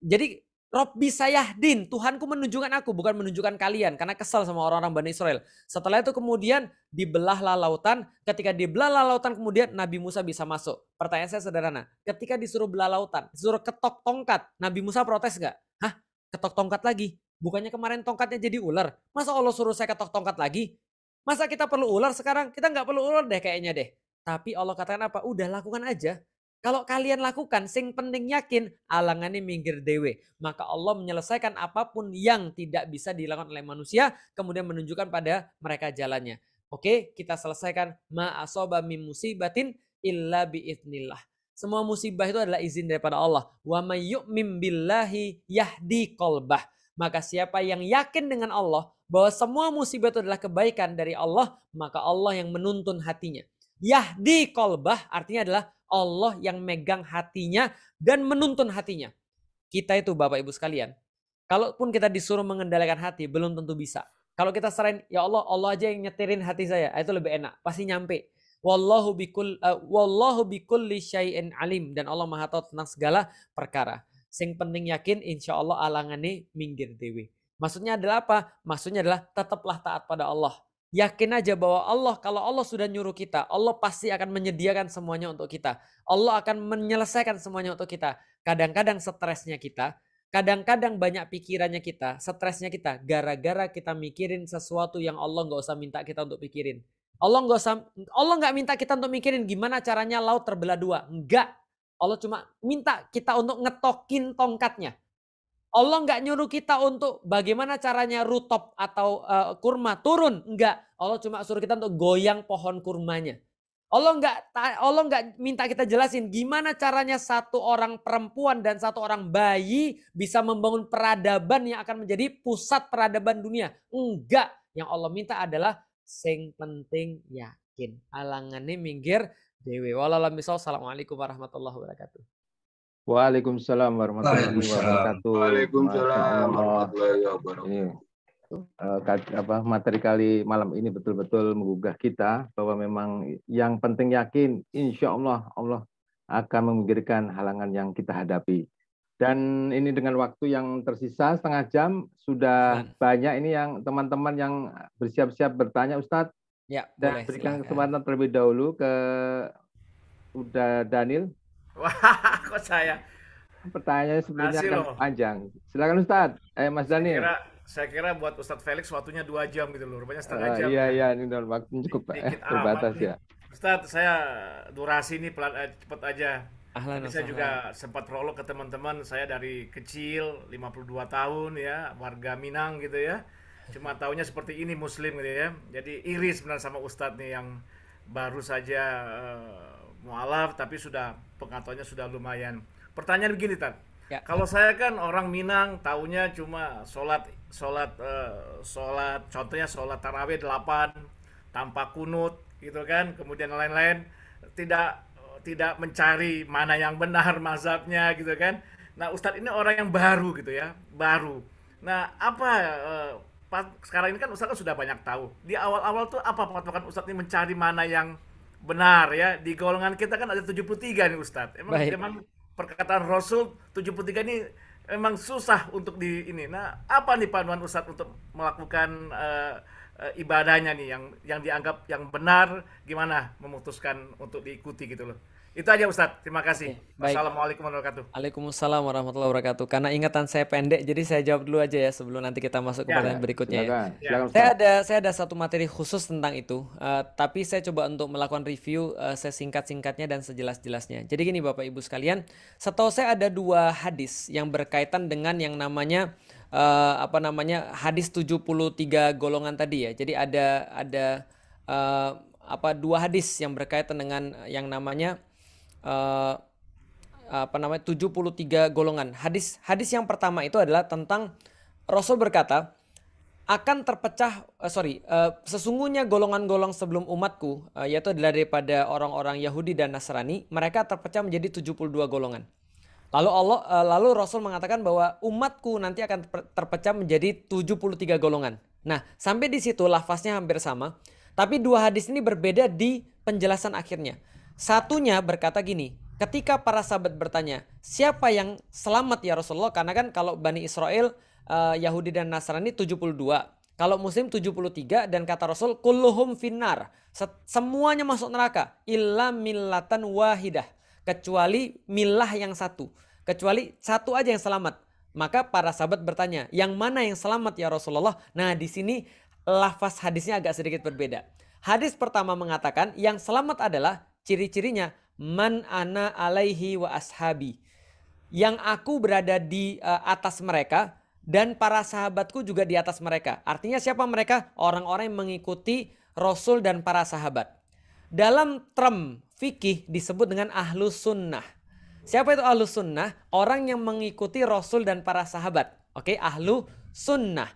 Jadi Robbi Sayahdin, Tuhanku menunjukkan aku, bukan menunjukkan kalian. Karena kesal sama orang-orang Bani Israel. Setelah itu kemudian dibelahlah lautan. Ketika dibelahlah lautan kemudian Nabi Musa bisa masuk. Pertanyaan saya sederhana. Ketika disuruh belah lautan, disuruh ketok tongkat. Nabi Musa protes nggak? Hah? Ketok tongkat lagi? Bukannya kemarin tongkatnya jadi ular? Masa Allah suruh saya ketok tongkat lagi? Masa kita perlu ular sekarang? Kita nggak perlu ular deh kayaknya deh. Tapi Allah katakan apa? Udah lakukan aja. Kalau kalian lakukan sing penting yakin ini minggir dewe. Maka Allah menyelesaikan apapun yang tidak bisa dilakukan oleh manusia kemudian menunjukkan pada mereka jalannya. Oke, kita selesaikan ma asoba mim musibatin illa biiznillah. Semua musibah itu adalah izin daripada Allah. Wa mayyuk billahi yahdi kolbah. Maka siapa yang yakin dengan Allah bahwa semua musibah itu adalah kebaikan dari Allah, maka Allah yang menuntun hatinya. Yahdi kolbah artinya adalah Allah yang megang hatinya dan menuntun hatinya. Kita itu Bapak Ibu sekalian, kalaupun kita disuruh mengendalikan hati belum tentu bisa. Kalau kita serain ya Allah, Allah aja yang nyetirin hati saya, ah, itu lebih enak, pasti nyampe. Wallahu bikul uh, wallahu li syai'in alim dan Allah Maha tahu tentang segala perkara. Sing penting yakin insya Allah alangani minggir dewi. Maksudnya adalah apa? Maksudnya adalah tetaplah taat pada Allah Yakin aja bahwa Allah, kalau Allah sudah nyuruh kita, Allah pasti akan menyediakan semuanya untuk kita. Allah akan menyelesaikan semuanya untuk kita. Kadang-kadang stresnya kita, kadang-kadang banyak pikirannya kita, stresnya kita, gara-gara kita mikirin sesuatu yang Allah nggak usah minta kita untuk pikirin. Allah nggak usah, Allah nggak minta kita untuk mikirin gimana caranya laut terbelah dua. Enggak. Allah cuma minta kita untuk ngetokin tongkatnya. Allah nggak nyuruh kita untuk bagaimana caranya rutop atau uh, kurma turun, enggak. Allah cuma suruh kita untuk goyang pohon kurmanya. Allah nggak Allah nggak minta kita jelasin gimana caranya satu orang perempuan dan satu orang bayi bisa membangun peradaban yang akan menjadi pusat peradaban dunia. Enggak, yang Allah minta adalah sing penting yakin. Alangannya minggir Dewi. Wallahualam Assalamualaikum warahmatullahi wabarakatuh. Waalaikumsalam warahmatullahi wabarakatuh. Waalaikumsalam warahmatullahi wabarakatuh. Ini, iya. eh, apa, materi kali malam ini betul-betul menggugah kita bahwa memang yang penting yakin insya Allah Allah akan memikirkan halangan yang kita hadapi. Dan ini dengan waktu yang tersisa setengah jam sudah banyak ini yang teman-teman yang bersiap-siap bertanya Ustadz. Ya, Dan boleh, berikan kesempatan terlebih dahulu ke Uda Daniel. Wah, kok saya? Pertanyaannya sebenarnya akan panjang. Silakan Ustaz. Eh Mas Dani. Saya kira, saya kira buat Ustadz Felix waktunya dua jam gitu loh. Rupanya setengah uh, jam. Iya, kan. iya. Ini waktu cukup eh, terbatas ya. Ustadz, saya durasi ini pelan, eh, cepat aja. Ahlan saya juga sempat prolog ke teman-teman. Saya dari kecil, 52 tahun ya, warga Minang gitu ya. Cuma tahunya seperti ini Muslim gitu ya. Jadi iris benar sama Ustadz nih yang baru saja eh, mualaf tapi sudah pengetahuannya sudah lumayan. Pertanyaan begini tak Ya. Kalau saya kan orang Minang tahunya cuma sholat sholat uh, sholat contohnya sholat tarawih delapan tanpa kunut gitu kan kemudian lain-lain tidak tidak mencari mana yang benar mazhabnya gitu kan nah Ustadz ini orang yang baru gitu ya baru nah apa uh, pas, sekarang ini kan Ustadz kan sudah banyak tahu di awal-awal tuh apa patokan Ustadz ini mencari mana yang benar ya di golongan kita kan ada 73 nih Ustadz emang Baik. memang perkataan Rasul 73 ini memang susah untuk di ini nah apa nih panduan Ustadz untuk melakukan uh, uh, ibadahnya nih yang yang dianggap yang benar gimana memutuskan untuk diikuti gitu loh itu aja Ustadz, terima kasih. Oke, baik. Wassalamualaikum warahmatullahi wabarakatuh. Waalaikumsalam warahmatullahi wabarakatuh. Karena ingatan saya pendek, jadi saya jawab dulu aja ya sebelum nanti kita masuk ke ya, berikutnya. Ya. Silakan, ya. saya ada saya ada satu materi khusus tentang itu, uh, tapi saya coba untuk melakukan review uh, eh, sesingkat-singkatnya dan sejelas-jelasnya. Jadi gini Bapak Ibu sekalian, setahu saya ada dua hadis yang berkaitan dengan yang namanya uh, apa namanya hadis 73 golongan tadi ya. Jadi ada ada uh, apa dua hadis yang berkaitan dengan yang namanya uh, apa namanya 73 golongan. Hadis hadis yang pertama itu adalah tentang Rasul berkata akan terpecah uh, sorry uh, sesungguhnya golongan-golongan sebelum umatku uh, yaitu adalah daripada orang-orang Yahudi dan Nasrani mereka terpecah menjadi 72 golongan. Lalu Allah uh, lalu Rasul mengatakan bahwa umatku nanti akan terpecah menjadi 73 golongan. Nah, sampai di situ lafaznya hampir sama, tapi dua hadis ini berbeda di penjelasan akhirnya. Satunya berkata gini, ketika para sahabat bertanya, siapa yang selamat ya Rasulullah? Karena kan kalau Bani Israel, eh, Yahudi dan Nasrani 72. Kalau Muslim 73 dan kata Rasul, kulluhum finnar. Semuanya masuk neraka. Illa millatan wahidah. Kecuali milah yang satu. Kecuali satu aja yang selamat. Maka para sahabat bertanya, yang mana yang selamat ya Rasulullah? Nah di sini lafaz hadisnya agak sedikit berbeda. Hadis pertama mengatakan yang selamat adalah ciri-cirinya man ana alaihi wa ashabi. Yang aku berada di uh, atas mereka dan para sahabatku juga di atas mereka. Artinya siapa mereka? Orang-orang yang mengikuti Rasul dan para sahabat. Dalam term fikih disebut dengan ahlus sunnah. Siapa itu ahlus sunnah? Orang yang mengikuti Rasul dan para sahabat. Oke, ahlu sunnah.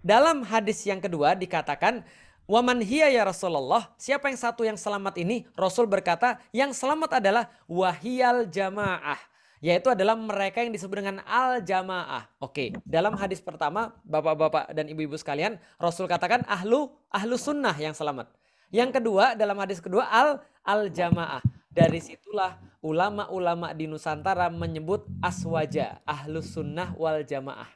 Dalam hadis yang kedua dikatakan Waman hiya ya Rasulullah, siapa yang satu yang selamat ini? Rasul berkata, yang selamat adalah wahiyal jamaah. Yaitu adalah mereka yang disebut dengan al-jamaah. Oke, dalam hadis pertama, bapak-bapak dan ibu-ibu sekalian, Rasul katakan ahlu, ahlu sunnah yang selamat. Yang kedua, dalam hadis kedua, al, al-jamaah. Dari situlah ulama-ulama di Nusantara menyebut aswaja, ahlu sunnah wal jamaah.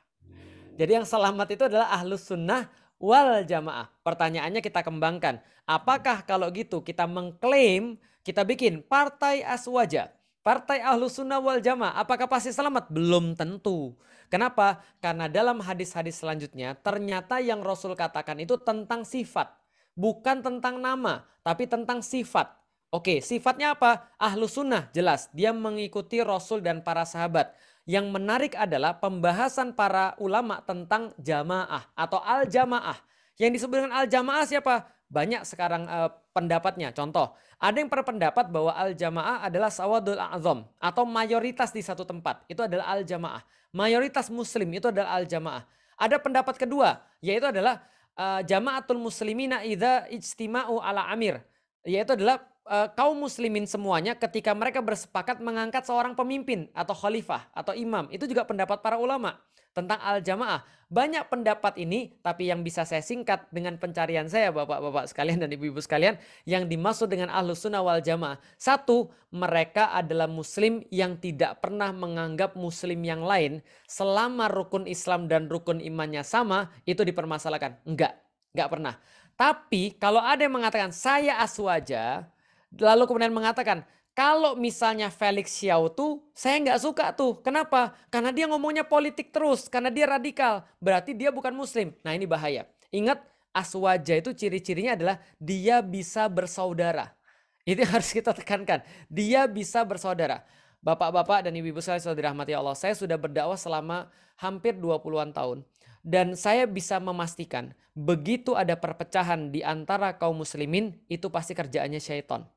Jadi yang selamat itu adalah ahlu sunnah wal jamaah. Pertanyaannya kita kembangkan. Apakah kalau gitu kita mengklaim, kita bikin partai aswaja, partai ahlu sunnah wal jamaah, apakah pasti selamat? Belum tentu. Kenapa? Karena dalam hadis-hadis selanjutnya ternyata yang Rasul katakan itu tentang sifat. Bukan tentang nama, tapi tentang sifat. Oke, sifatnya apa? Ahlu sunnah, jelas. Dia mengikuti Rasul dan para sahabat. Yang menarik adalah pembahasan para ulama tentang jamaah atau al-jamaah. Yang disebut dengan al-jamaah siapa? Banyak sekarang eh, pendapatnya. Contoh, ada yang berpendapat bahwa al-jamaah adalah sawadul azam atau mayoritas di satu tempat. Itu adalah al-jamaah. Mayoritas muslim itu adalah al-jamaah. Ada pendapat kedua, yaitu adalah uh, jamaatul muslimina idha ijtima'u ala amir. Yaitu adalah uh, kaum muslimin semuanya ketika mereka bersepakat mengangkat seorang pemimpin atau khalifah atau imam. Itu juga pendapat para ulama tentang al-jamaah. Banyak pendapat ini tapi yang bisa saya singkat dengan pencarian saya Bapak-bapak sekalian dan Ibu-ibu sekalian yang dimaksud dengan ahlus sunnah wal jamaah. Satu, mereka adalah muslim yang tidak pernah menganggap muslim yang lain selama rukun Islam dan rukun imannya sama itu dipermasalahkan. Enggak, enggak pernah. Tapi kalau ada yang mengatakan saya aswaja, lalu kemudian mengatakan, kalau misalnya Felix Xiao tuh saya nggak suka tuh. Kenapa? Karena dia ngomongnya politik terus, karena dia radikal. Berarti dia bukan muslim. Nah ini bahaya. Ingat aswaja itu ciri-cirinya adalah dia bisa bersaudara. Itu yang harus kita tekankan. Dia bisa bersaudara. Bapak-bapak dan ibu-ibu saya, sudah dirahmati Allah. Saya sudah berdakwah selama hampir 20-an tahun. Dan saya bisa memastikan begitu ada perpecahan di antara kaum muslimin itu pasti kerjaannya syaitan.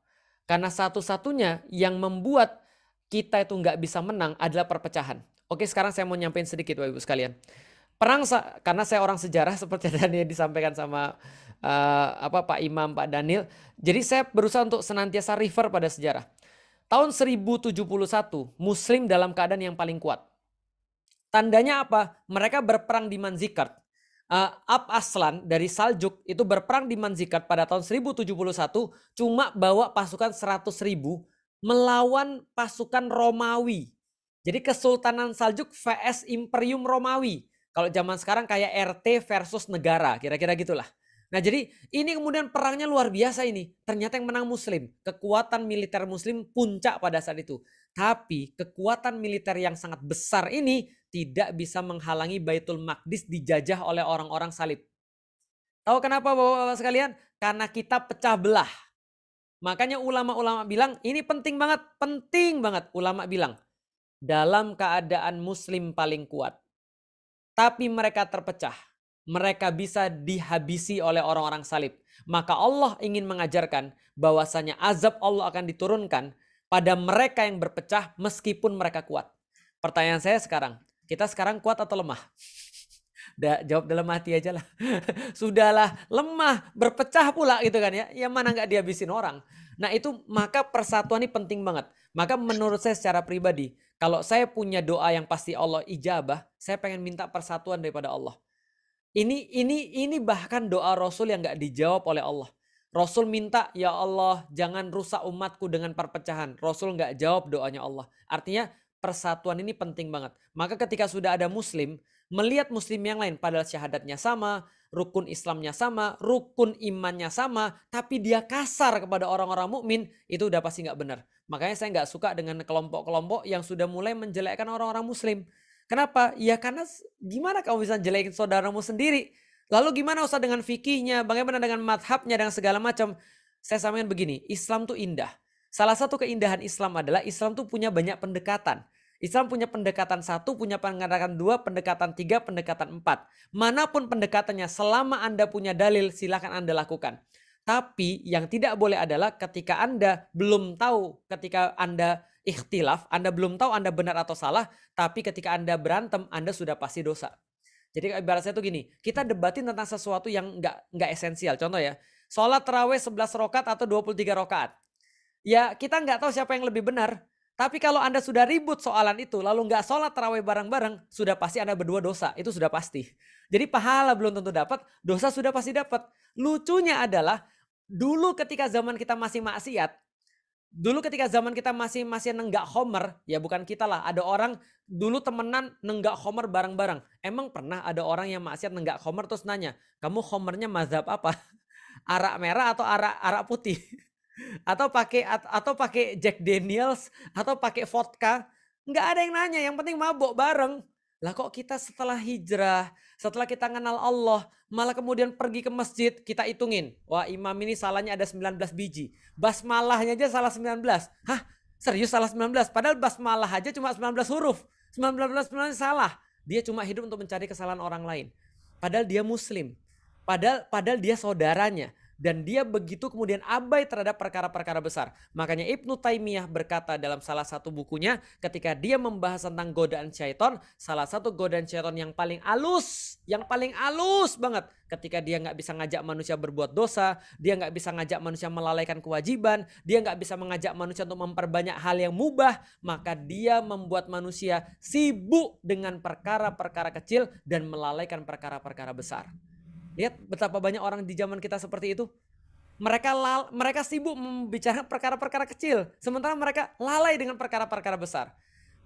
Karena satu-satunya yang membuat kita itu nggak bisa menang adalah perpecahan. Oke sekarang saya mau nyampein sedikit Bapak Ibu sekalian. Perang karena saya orang sejarah seperti tadi disampaikan sama uh, apa Pak Imam Pak Daniel. Jadi saya berusaha untuk senantiasa refer pada sejarah. Tahun 1071 Muslim dalam keadaan yang paling kuat. Tandanya apa? Mereka berperang di Manzikert uh, Ab Aslan dari Saljuk itu berperang di Manzikat pada tahun 1071 cuma bawa pasukan 100 ribu melawan pasukan Romawi. Jadi Kesultanan Saljuk vs Imperium Romawi. Kalau zaman sekarang kayak RT versus negara, kira-kira gitulah. Nah jadi ini kemudian perangnya luar biasa ini. Ternyata yang menang Muslim. Kekuatan militer Muslim puncak pada saat itu. Tapi kekuatan militer yang sangat besar ini tidak bisa menghalangi Baitul Maqdis dijajah oleh orang-orang salib. Tahu kenapa Bapak-bapak sekalian? Karena kita pecah belah. Makanya ulama-ulama bilang ini penting banget, penting banget ulama bilang. Dalam keadaan muslim paling kuat. Tapi mereka terpecah. Mereka bisa dihabisi oleh orang-orang salib. Maka Allah ingin mengajarkan bahwasanya azab Allah akan diturunkan pada mereka yang berpecah meskipun mereka kuat. Pertanyaan saya sekarang, kita sekarang kuat atau lemah? Da, jawab dalam hati aja lah. Sudahlah lemah, berpecah pula gitu kan ya. Yang mana nggak dihabisin orang. Nah itu maka persatuan ini penting banget. Maka menurut saya secara pribadi, kalau saya punya doa yang pasti Allah ijabah, saya pengen minta persatuan daripada Allah. Ini ini ini bahkan doa Rasul yang nggak dijawab oleh Allah. Rasul minta, ya Allah jangan rusak umatku dengan perpecahan. Rasul nggak jawab doanya Allah. Artinya persatuan ini penting banget. Maka ketika sudah ada muslim, melihat muslim yang lain padahal syahadatnya sama, rukun Islamnya sama, rukun imannya sama, tapi dia kasar kepada orang-orang mukmin, itu udah pasti nggak benar. Makanya saya nggak suka dengan kelompok-kelompok yang sudah mulai menjelekkan orang-orang muslim. Kenapa? Ya karena gimana kamu bisa jelekin saudaramu sendiri? Lalu gimana usah dengan fikihnya, bagaimana dengan madhabnya, dengan segala macam. Saya sampaikan begini, Islam tuh indah. Salah satu keindahan Islam adalah Islam tuh punya banyak pendekatan. Islam punya pendekatan satu, punya pendekatan dua, pendekatan tiga, pendekatan empat. Manapun pendekatannya, selama Anda punya dalil, silahkan Anda lakukan. Tapi yang tidak boleh adalah ketika Anda belum tahu, ketika Anda ikhtilaf, Anda belum tahu Anda benar atau salah, tapi ketika Anda berantem, Anda sudah pasti dosa. Jadi ibarat saya tuh gini, kita debatin tentang sesuatu yang nggak nggak esensial. Contoh ya, sholat terawih 11 rokat atau 23 rokat. Ya kita nggak tahu siapa yang lebih benar. Tapi kalau Anda sudah ribut soalan itu, lalu nggak sholat terawih bareng-bareng, sudah pasti Anda berdua dosa. Itu sudah pasti. Jadi pahala belum tentu dapat, dosa sudah pasti dapat. Lucunya adalah, dulu ketika zaman kita masih maksiat, dulu ketika zaman kita masih masih nenggak homer, ya bukan kita lah, ada orang dulu temenan nenggak homer bareng-bareng. Emang pernah ada orang yang maksiat nenggak homer terus nanya, kamu homernya mazhab apa? Arak merah atau arak, arak putih? atau pakai atau pakai Jack Daniels atau pakai vodka nggak ada yang nanya yang penting mabok bareng lah kok kita setelah hijrah setelah kita kenal Allah malah kemudian pergi ke masjid kita hitungin wah imam ini salahnya ada 19 biji basmalahnya aja salah 19 hah serius salah 19 padahal basmalah aja cuma 19 huruf 19 19 salah dia cuma hidup untuk mencari kesalahan orang lain padahal dia muslim padahal padahal dia saudaranya dan dia begitu kemudian abai terhadap perkara-perkara besar. Makanya Ibnu Taimiyah berkata dalam salah satu bukunya ketika dia membahas tentang godaan syaitan, salah satu godaan syaitan yang paling alus, yang paling alus banget ketika dia nggak bisa ngajak manusia berbuat dosa, dia nggak bisa ngajak manusia melalaikan kewajiban, dia nggak bisa mengajak manusia untuk memperbanyak hal yang mubah, maka dia membuat manusia sibuk dengan perkara-perkara kecil dan melalaikan perkara-perkara besar. Lihat betapa banyak orang di zaman kita seperti itu. Mereka lal, mereka sibuk membicarakan perkara-perkara kecil, sementara mereka lalai dengan perkara-perkara besar.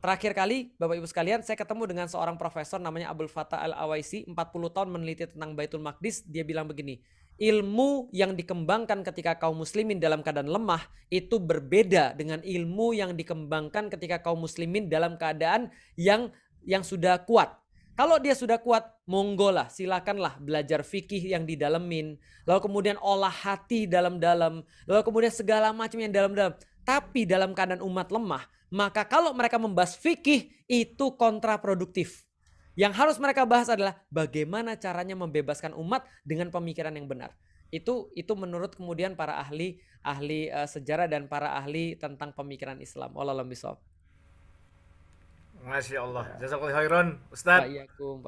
Terakhir kali, Bapak Ibu sekalian, saya ketemu dengan seorang profesor namanya Abdul Fatah Al-Awaisi, 40 tahun meneliti tentang Baitul Maqdis. Dia bilang begini, ilmu yang dikembangkan ketika kaum muslimin dalam keadaan lemah itu berbeda dengan ilmu yang dikembangkan ketika kaum muslimin dalam keadaan yang yang sudah kuat. Kalau dia sudah kuat, monggo lah, silakanlah belajar fikih yang di lalu kemudian olah hati dalam-dalam, lalu kemudian segala macam yang dalam-dalam. Tapi dalam keadaan umat lemah, maka kalau mereka membahas fikih itu kontraproduktif. Yang harus mereka bahas adalah bagaimana caranya membebaskan umat dengan pemikiran yang benar. Itu itu menurut kemudian para ahli ahli uh, sejarah dan para ahli tentang pemikiran Islam. lalu a'lam Masya Allah. Ya. Jazakallah khairan, Ustaz.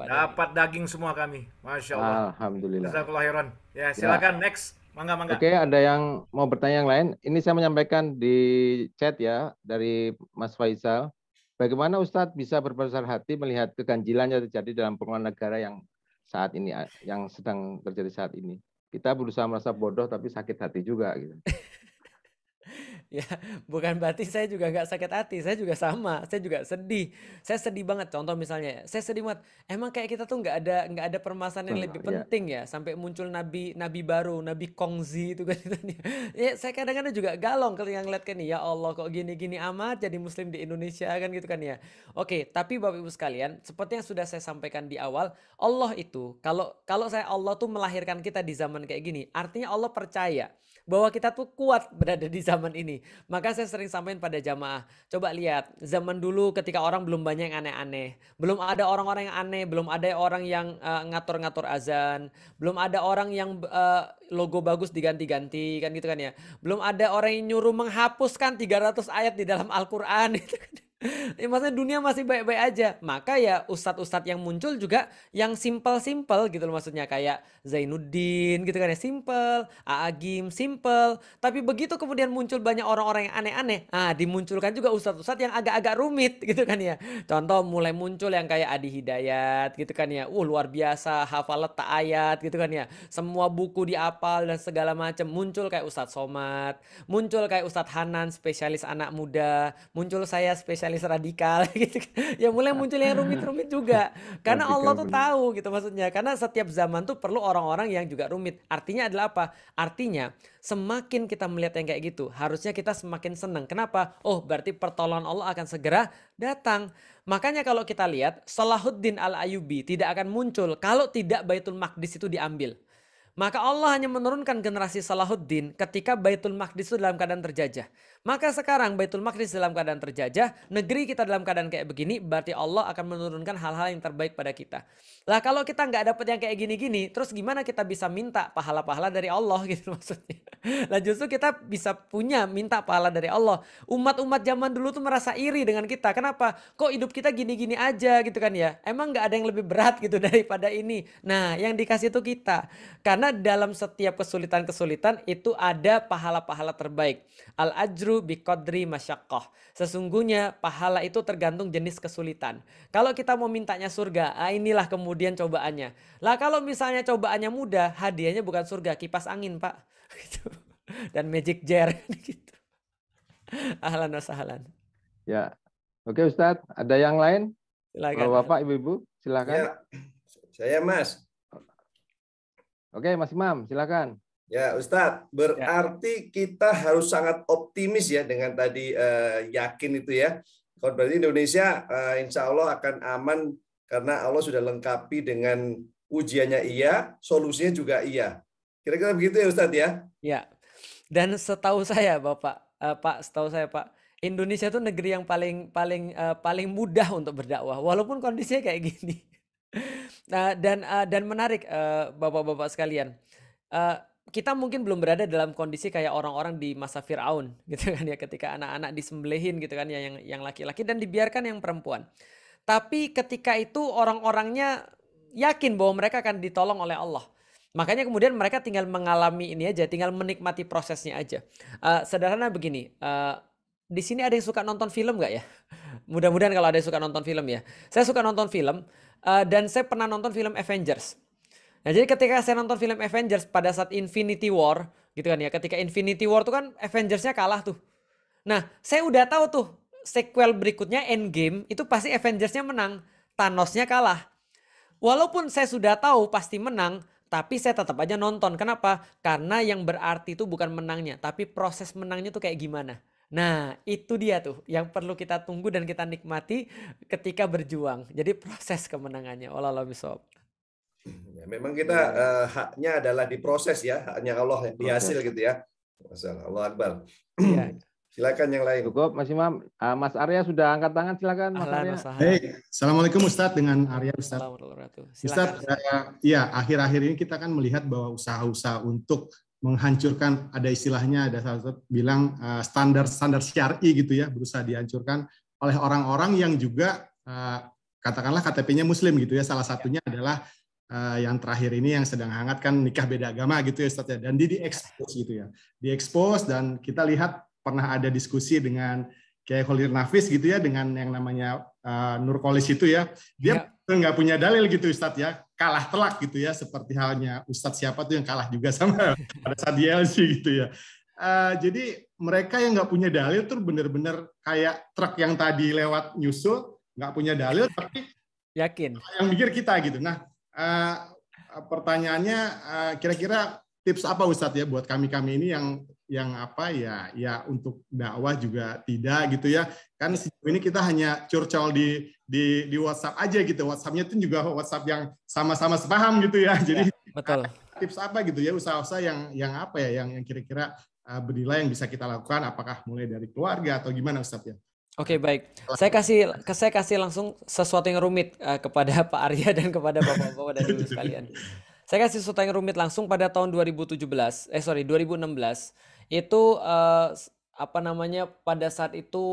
Dapat daging semua kami. Masya Allah. Alhamdulillah. Jazakallah khairan. Ya, ya. silakan ya. next. Mangga, mangga. Oke, ada yang mau bertanya yang lain. Ini saya menyampaikan di chat ya dari Mas Faisal. Bagaimana Ustadz bisa berbesar hati melihat keganjilan yang terjadi dalam pengelolaan negara yang saat ini, yang sedang terjadi saat ini? Kita berusaha merasa bodoh tapi sakit hati juga gitu. ya bukan berarti saya juga nggak sakit hati saya juga sama saya juga sedih saya sedih banget contoh misalnya saya sedih banget emang kayak kita tuh nggak ada nggak ada permasalahan yang hmm, lebih iya. penting ya sampai muncul nabi nabi baru nabi kongzi itu kan itu ya saya kadang-kadang juga galong yang ngeliat kan ya Allah kok gini-gini amat jadi muslim di Indonesia kan gitu kan ya oke tapi bapak ibu sekalian seperti yang sudah saya sampaikan di awal Allah itu kalau kalau saya Allah tuh melahirkan kita di zaman kayak gini artinya Allah percaya bahwa kita tuh kuat berada di zaman ini. Maka saya sering sampaikan pada jamaah, coba lihat zaman dulu ketika orang belum banyak yang aneh-aneh, belum ada orang-orang yang aneh, belum ada orang yang eh, ngatur-ngatur uh, azan, belum ada orang yang uh, logo bagus diganti-ganti kan gitu kan ya. Belum ada orang yang nyuruh menghapuskan 300 ayat di dalam Al-Qur'an gitu kan. Ya ya, maksudnya dunia masih baik-baik aja. Maka ya ustadz-ustadz yang muncul juga yang simple-simple gitu loh maksudnya. Kayak Zainuddin gitu kan ya simple, Aagim simple. Tapi begitu kemudian muncul banyak orang-orang yang aneh-aneh. Ah dimunculkan juga ustadz-ustadz yang agak-agak rumit gitu kan ya. Contoh mulai muncul yang kayak Adi Hidayat gitu kan ya. Uh luar biasa hafal tak ayat gitu kan ya. Semua buku diapal dan segala macam. Muncul kayak Ustadz Somad, muncul kayak Ustadz Hanan spesialis anak muda, muncul saya spesialis nasionalis radikal gitu kan. ya mulai muncul yang rumit-rumit juga karena Allah tuh tahu gitu maksudnya karena setiap zaman tuh perlu orang-orang yang juga rumit artinya adalah apa artinya semakin kita melihat yang kayak gitu harusnya kita semakin senang kenapa oh berarti pertolongan Allah akan segera datang makanya kalau kita lihat Salahuddin al Ayubi tidak akan muncul kalau tidak Baitul Maqdis itu diambil maka Allah hanya menurunkan generasi Salahuddin ketika Baitul Maqdis itu dalam keadaan terjajah. Maka sekarang Baitul Maqdis dalam keadaan terjajah, negeri kita dalam keadaan kayak begini, berarti Allah akan menurunkan hal-hal yang terbaik pada kita. Lah kalau kita nggak dapat yang kayak gini-gini, terus gimana kita bisa minta pahala-pahala dari Allah gitu maksudnya. Lah justru kita bisa punya minta pahala dari Allah. Umat-umat zaman dulu tuh merasa iri dengan kita. Kenapa? Kok hidup kita gini-gini aja gitu kan ya? Emang nggak ada yang lebih berat gitu daripada ini? Nah yang dikasih itu kita. Karena dalam setiap kesulitan-kesulitan itu ada pahala-pahala terbaik. Al-ajru ajru qadri masyakoh. Sesungguhnya pahala itu tergantung jenis kesulitan. Kalau kita mau mintanya surga, ah inilah kemudian cobaannya. Lah kalau misalnya cobaannya mudah, hadiahnya bukan surga, kipas angin pak. Gitu. Dan magic jar gitu. Ahlan wasahlan. Ya, oke Ustaz. Ada yang lain? Silakan. Bapak, Ibu-Ibu, silakan. Ya. Saya Mas. Oke, Mas Imam, silakan. Ya, Ustadz, ya. berarti ya. kita harus sangat optimis ya dengan tadi eh, yakin itu ya. Kalau berarti Indonesia eh, insya Allah akan aman karena Allah sudah lengkapi dengan ujiannya iya, solusinya juga iya. Kira-kira begitu ya Ustadz ya? Ya, dan setahu saya Bapak, eh, Pak, setahu saya Pak, Indonesia itu negeri yang paling paling paling mudah untuk berdakwah, walaupun kondisinya kayak gini. Nah, dan dan menarik bapak-bapak sekalian kita mungkin belum berada dalam kondisi kayak orang-orang di masa Firaun gitu kan ya ketika anak-anak disembelihin gitu kan ya yang yang laki-laki dan dibiarkan yang perempuan. Tapi ketika itu orang-orangnya yakin bahwa mereka akan ditolong oleh Allah. Makanya kemudian mereka tinggal mengalami ini aja, tinggal menikmati prosesnya aja. Uh, sederhana begini, uh, di sini ada yang suka nonton film nggak ya? Mudah-mudahan kalau ada yang suka nonton film ya. Saya suka nonton film uh, dan saya pernah nonton film Avengers. Nah jadi ketika saya nonton film Avengers pada saat Infinity War gitu kan ya. Ketika Infinity War tuh kan Avengersnya kalah tuh. Nah saya udah tahu tuh sequel berikutnya Endgame itu pasti Avengersnya menang. Thanosnya kalah. Walaupun saya sudah tahu pasti menang, tapi saya tetap aja nonton. Kenapa? Karena yang berarti itu bukan menangnya, tapi proses menangnya tuh kayak gimana. Nah, itu dia tuh yang perlu kita tunggu dan kita nikmati ketika berjuang. Jadi proses kemenangannya. Wallahualam Hmm, ya, memang kita uh, haknya adalah diproses ya, haknya Allah yang dihasil gitu ya. Masalah Allah Akbar. Ya. Silakan yang lain. Cukup Mas Imam. Uh, Mas Arya sudah angkat tangan, silakan Mas Arya. Hey, Assalamualaikum Ustadz dengan Arya Ustadz. Ustadz, ya akhir-akhir ini kita kan melihat bahwa usaha-usaha untuk menghancurkan ada istilahnya ada satu bilang standar standar syari gitu ya berusaha dihancurkan oleh orang-orang yang juga katakanlah KTP-nya Muslim gitu ya salah satunya adalah uh, yang terakhir ini yang sedang hangat kan nikah beda agama gitu ya Ustaz ya. Dan di diekspos gitu ya. Diekspos dan kita lihat pernah ada diskusi dengan kayak Khalil Nafis gitu ya dengan yang namanya uh, Nur Kolis itu ya. Dia ya. nggak punya dalil gitu Ustaz ya. Kalah telak gitu ya seperti halnya Ustadz siapa tuh yang kalah juga sama pada saat di LC gitu ya. Uh, jadi mereka yang nggak punya dalil tuh bener-bener kayak truk yang tadi lewat nyusul nggak punya dalil tapi yakin yang mikir kita gitu. Nah uh, pertanyaannya uh, kira-kira tips apa Ustadz ya buat kami kami ini yang yang apa ya ya untuk dakwah juga tidak gitu ya kan sejauh ini kita hanya curcol di di di WhatsApp aja gitu WhatsAppnya itu juga WhatsApp yang sama-sama sepaham gitu ya iya, jadi ya, betul tips apa gitu ya usaha-usaha yang yang apa ya yang yang kira-kira eh, bernilai yang bisa kita lakukan apakah mulai dari keluarga atau gimana Ustadz ya Oke baik, saya kasih saya kasih langsung sesuatu yang rumit uh, kepada Pak Arya dan kepada bapak-bapak dan ibu sekalian. Saya kasih sesuatu yang rumit langsung pada tahun 2017, eh sorry 2016 itu uh, apa namanya pada saat itu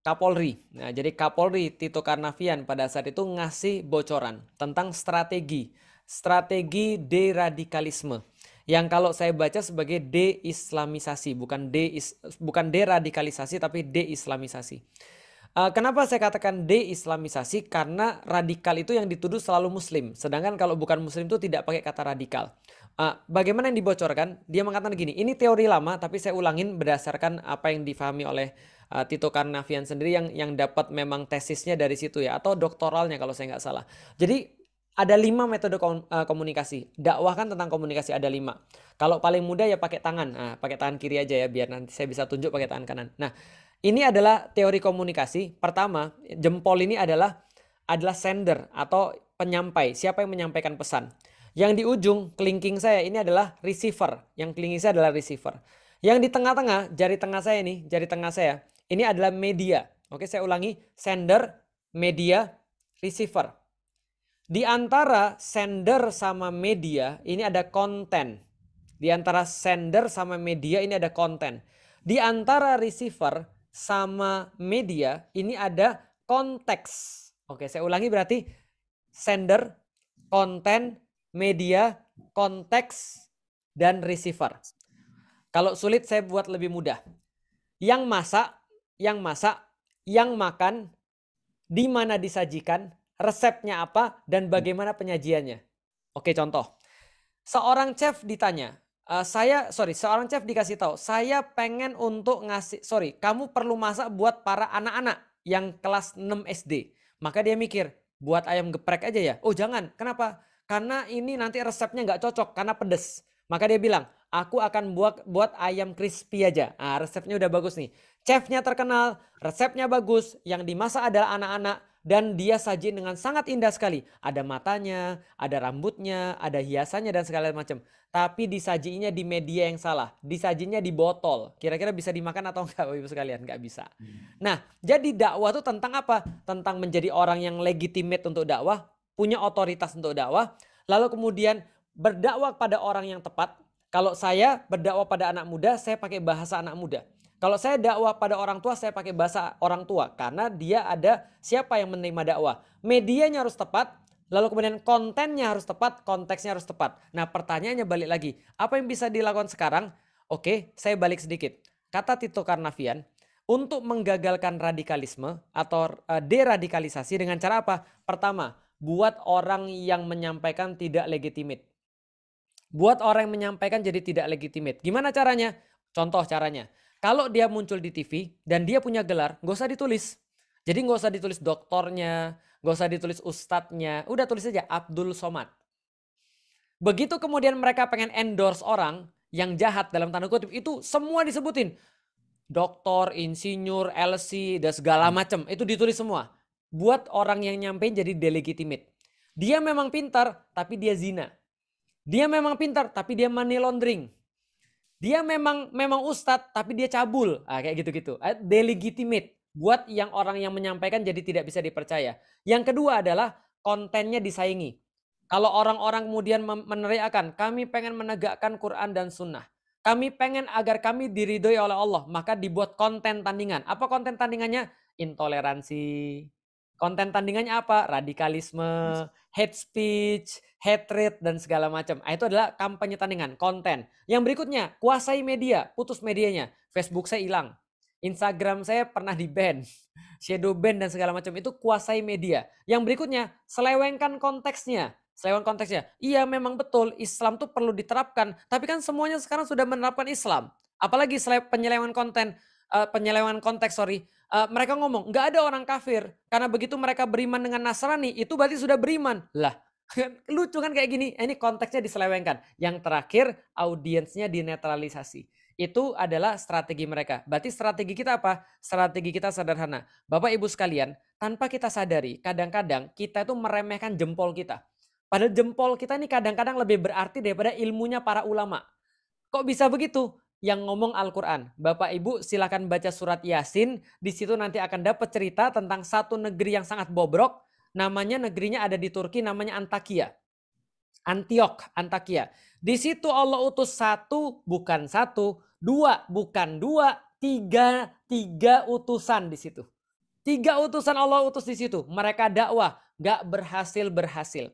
Kapolri. Nah jadi Kapolri Tito Karnavian pada saat itu ngasih bocoran tentang strategi strategi deradikalisme yang kalau saya baca sebagai deislamisasi, bukan de bukan deradikalisasi tapi deislamisasi. Eh, kenapa saya katakan deislamisasi? Karena radikal itu yang dituduh selalu muslim, sedangkan kalau bukan muslim itu tidak pakai kata radikal. Eh, bagaimana yang dibocorkan? Dia mengatakan gini, ini teori lama tapi saya ulangin berdasarkan apa yang difahami oleh eh, Tito Karnavian sendiri yang yang dapat memang tesisnya dari situ ya atau doktoralnya kalau saya nggak salah. Jadi ada lima metode eh, komunikasi. Dakwah kan tentang komunikasi ada lima. Kalau paling mudah ya pakai tangan. Nah, pakai tangan kiri aja ya biar nanti saya bisa tunjuk pakai tangan kanan. Nah, ini adalah teori komunikasi. Pertama, jempol ini adalah adalah sender atau penyampai. Siapa yang menyampaikan pesan? Yang di ujung kelingking saya ini adalah receiver. Yang kelingking saya adalah receiver. Yang di tengah-tengah, jari tengah saya ini, jari tengah saya, ini adalah media. Oke, saya ulangi, sender, media, receiver. Di antara sender sama media ini ada konten. Di antara sender sama media ini ada konten. Di antara receiver sama media ini ada konteks. Oke, saya ulangi berarti sender, konten, media, konteks, dan receiver. Kalau sulit saya buat lebih mudah. Yang masak, yang masak, yang makan, di mana disajikan, resepnya apa, dan bagaimana penyajiannya. Oke, contoh. Seorang chef ditanya, e, saya sorry seorang chef dikasih tahu saya pengen untuk ngasih sorry kamu perlu masak buat para anak-anak yang kelas 6 SD maka dia mikir buat ayam geprek aja ya oh jangan kenapa karena ini nanti resepnya nggak cocok karena pedes maka dia bilang aku akan buat buat ayam crispy aja nah, resepnya udah bagus nih chefnya terkenal resepnya bagus yang dimasak adalah anak-anak dan dia sajian dengan sangat indah sekali. Ada matanya, ada rambutnya, ada hiasannya dan segala macam. Tapi disajinya di media yang salah, disajinya di botol. Kira-kira bisa dimakan atau enggak Bapak Ibu sekalian? Enggak bisa. Hmm. Nah, jadi dakwah itu tentang apa? Tentang menjadi orang yang legitimate untuk dakwah, punya otoritas untuk dakwah, lalu kemudian berdakwah pada orang yang tepat. Kalau saya berdakwah pada anak muda, saya pakai bahasa anak muda. Kalau saya dakwah pada orang tua, saya pakai bahasa orang tua karena dia ada siapa yang menerima dakwah. Medianya harus tepat, lalu kemudian kontennya harus tepat, konteksnya harus tepat. Nah, pertanyaannya balik lagi, apa yang bisa dilakukan sekarang? Oke, saya balik sedikit. Kata Tito Karnavian, untuk menggagalkan radikalisme atau eh, deradikalisasi dengan cara apa? Pertama, buat orang yang menyampaikan tidak legitimit. Buat orang yang menyampaikan jadi tidak legitimit. Gimana caranya? Contoh caranya kalau dia muncul di TV dan dia punya gelar, gak usah ditulis. Jadi gak usah ditulis doktornya, gak usah ditulis ustadznya. Udah tulis aja Abdul Somad. Begitu kemudian mereka pengen endorse orang yang jahat dalam tanda kutip itu semua disebutin. Doktor, insinyur, LC, dan segala macam. Itu ditulis semua. Buat orang yang nyampe jadi delegitimate. Dia memang pintar, tapi dia zina. Dia memang pintar, tapi dia money laundering. Dia memang memang ustadz tapi dia cabul. Ah, kayak gitu-gitu. Eh, delegitimate buat yang orang yang menyampaikan jadi tidak bisa dipercaya. Yang kedua adalah kontennya disaingi. Kalau orang-orang kemudian meneriakan, kami pengen menegakkan Quran dan Sunnah. Kami pengen agar kami diridhoi oleh Allah. Maka dibuat konten tandingan. Apa konten tandingannya? Intoleransi, konten tandingannya apa? Radikalisme, hate speech, hatred dan segala macam. Nah, itu adalah kampanye tandingan, konten. Yang berikutnya, kuasai media, putus medianya. Facebook saya hilang. Instagram saya pernah di ban, shadow ban dan segala macam itu kuasai media. Yang berikutnya, selewengkan konteksnya. Selewengkan konteksnya. Iya memang betul Islam tuh perlu diterapkan, tapi kan semuanya sekarang sudah menerapkan Islam. Apalagi penyelewengan konten, uh, penyelewengan konteks sorry uh, mereka ngomong nggak ada orang kafir karena begitu mereka beriman dengan Nasrani itu berarti sudah beriman lah kan lucu kan kayak gini ini konteksnya diselewengkan yang terakhir audiensnya dinetralisasi itu adalah strategi mereka berarti strategi kita apa strategi kita sederhana bapak ibu sekalian tanpa kita sadari kadang-kadang kita itu meremehkan jempol kita Pada jempol kita ini kadang-kadang lebih berarti daripada ilmunya para ulama kok bisa begitu yang ngomong Al-Quran. Bapak Ibu silahkan baca surat Yasin. Di situ nanti akan dapat cerita tentang satu negeri yang sangat bobrok. Namanya negerinya ada di Turki namanya Antakya. Antioch, Antakya. Di situ Allah utus satu, bukan satu, dua, bukan dua, tiga, tiga utusan di situ. Tiga utusan Allah utus di situ. Mereka dakwah, gak berhasil-berhasil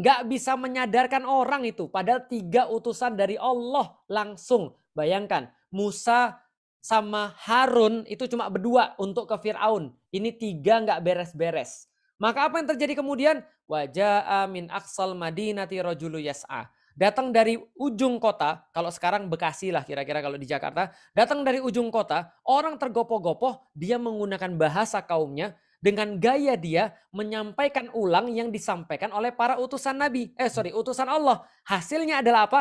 gak bisa menyadarkan orang itu. Padahal tiga utusan dari Allah langsung Bayangkan, Musa sama Harun itu cuma berdua untuk ke Fir'aun. Ini tiga nggak beres-beres. Maka apa yang terjadi kemudian? Wajah amin aksal madinati rojulu yas'a. Datang dari ujung kota, kalau sekarang Bekasi lah kira-kira kalau di Jakarta. Datang dari ujung kota, orang tergopoh-gopoh, dia menggunakan bahasa kaumnya. Dengan gaya dia menyampaikan ulang yang disampaikan oleh para utusan Nabi. Eh sorry, utusan Allah. Hasilnya adalah apa?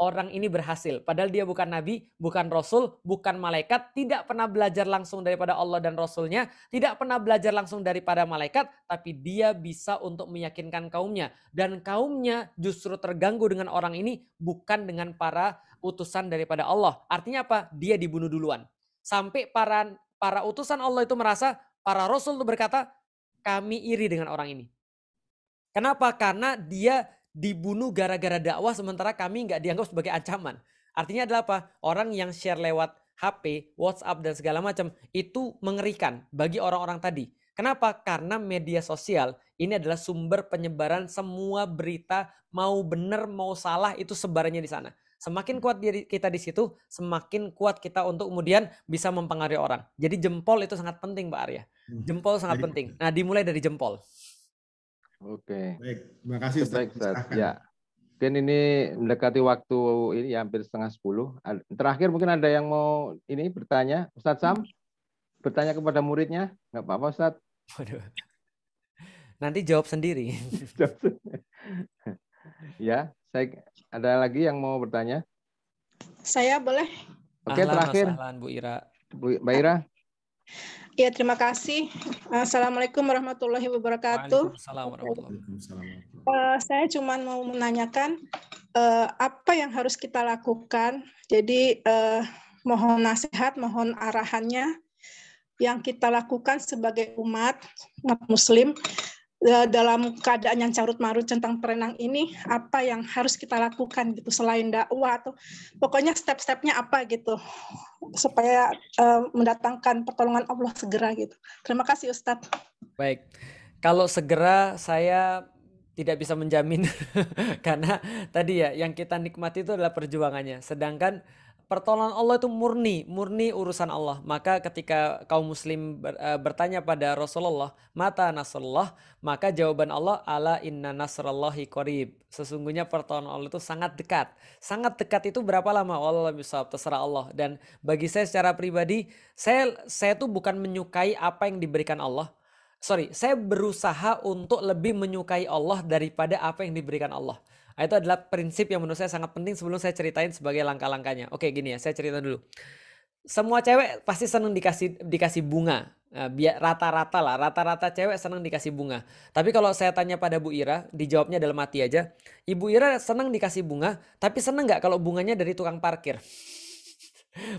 orang ini berhasil. Padahal dia bukan nabi, bukan rasul, bukan malaikat, tidak pernah belajar langsung daripada Allah dan rasulnya, tidak pernah belajar langsung daripada malaikat, tapi dia bisa untuk meyakinkan kaumnya. Dan kaumnya justru terganggu dengan orang ini bukan dengan para utusan daripada Allah. Artinya apa? Dia dibunuh duluan. Sampai para para utusan Allah itu merasa, para rasul itu berkata, kami iri dengan orang ini. Kenapa? Karena dia dibunuh gara-gara dakwah sementara kami nggak dianggap sebagai ancaman. Artinya adalah apa? Orang yang share lewat HP, WhatsApp dan segala macam itu mengerikan bagi orang-orang tadi. Kenapa? Karena media sosial ini adalah sumber penyebaran semua berita mau benar mau salah itu sebarannya di sana. Semakin kuat kita di situ, semakin kuat kita untuk kemudian bisa mempengaruhi orang. Jadi jempol itu sangat penting, Mbak Arya. Hmm. Jempol sangat penting. Nah, dimulai dari jempol. Oke. Baik, terima kasih Ustaz. Baik, Ya. Mungkin ini mendekati waktu ini ya hampir setengah sepuluh. Terakhir mungkin ada yang mau ini bertanya, Ustaz Sam? Bertanya kepada muridnya? nggak apa-apa, Ustaz. Waduh. Nanti jawab sendiri. ya, saya ada lagi yang mau bertanya? Saya boleh. Oke, okay, terakhir. Bu Ira. Bu, Mbak Ira. Ya, terima kasih. Eh, Assalamualaikum warahmatullahi wabarakatuh. Uh, saya cuma mau menanyakan uh, apa yang harus kita lakukan. Jadi uh, mohon nasihat, mohon arahannya yang kita lakukan sebagai umat, umat muslim Eh, dalam keadaan yang carut marut tentang perenang ini apa yang harus kita lakukan gitu selain dakwah atau pokoknya step-stepnya apa gitu supaya uh, mendatangkan pertolongan Allah segera gitu. Terima kasih Ustadz. Baik. Kalau segera saya tidak bisa menjamin karena tadi ya yang kita nikmati itu adalah perjuangannya. Sedangkan pertolongan Allah itu murni, murni urusan Allah. Maka ketika kaum muslim ber, uh, bertanya pada Rasulullah, "Mata nasrullah?" Maka jawaban Allah, "Ala inna nasrallahi qarib." Sesungguhnya pertolongan Allah itu sangat dekat. Sangat dekat itu berapa lama? Allah bisa terserah Allah. Dan bagi saya secara pribadi, saya saya tuh bukan menyukai apa yang diberikan Allah. Sorry, saya berusaha untuk lebih menyukai Allah daripada apa yang diberikan Allah. Ah, itu adalah prinsip yang menurut saya sangat penting sebelum saya ceritain sebagai langkah-langkahnya. Oke, gini ya, saya cerita dulu. Semua cewek pasti senang dikasih dikasih bunga. Ah, Biar rata-rata lah, rata-rata cewek senang dikasih bunga. Tapi kalau saya tanya pada Bu Ira, dijawabnya dalam hati aja. Ibu Ira senang dikasih bunga, tapi seneng nggak kalau bunganya dari tukang parkir?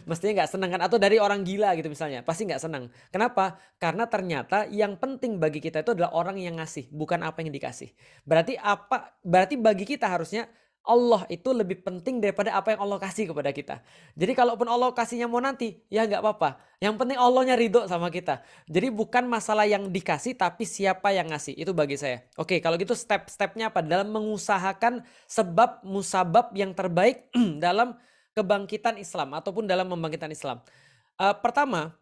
Mestinya nggak senang kan? Atau dari orang gila gitu misalnya, pasti nggak senang. Kenapa? Karena ternyata yang penting bagi kita itu adalah orang yang ngasih, bukan apa yang dikasih. Berarti apa? Berarti bagi kita harusnya Allah itu lebih penting daripada apa yang Allah kasih kepada kita. Jadi kalaupun Allah kasihnya mau nanti, ya nggak apa-apa. Yang penting Allahnya ridho sama kita. Jadi bukan masalah yang dikasih, tapi siapa yang ngasih. Itu bagi saya. Oke, kalau gitu step-stepnya apa? Dalam mengusahakan sebab musabab yang terbaik dalam kebangkitan Islam ataupun dalam membangkitan Islam. Uh, pertama,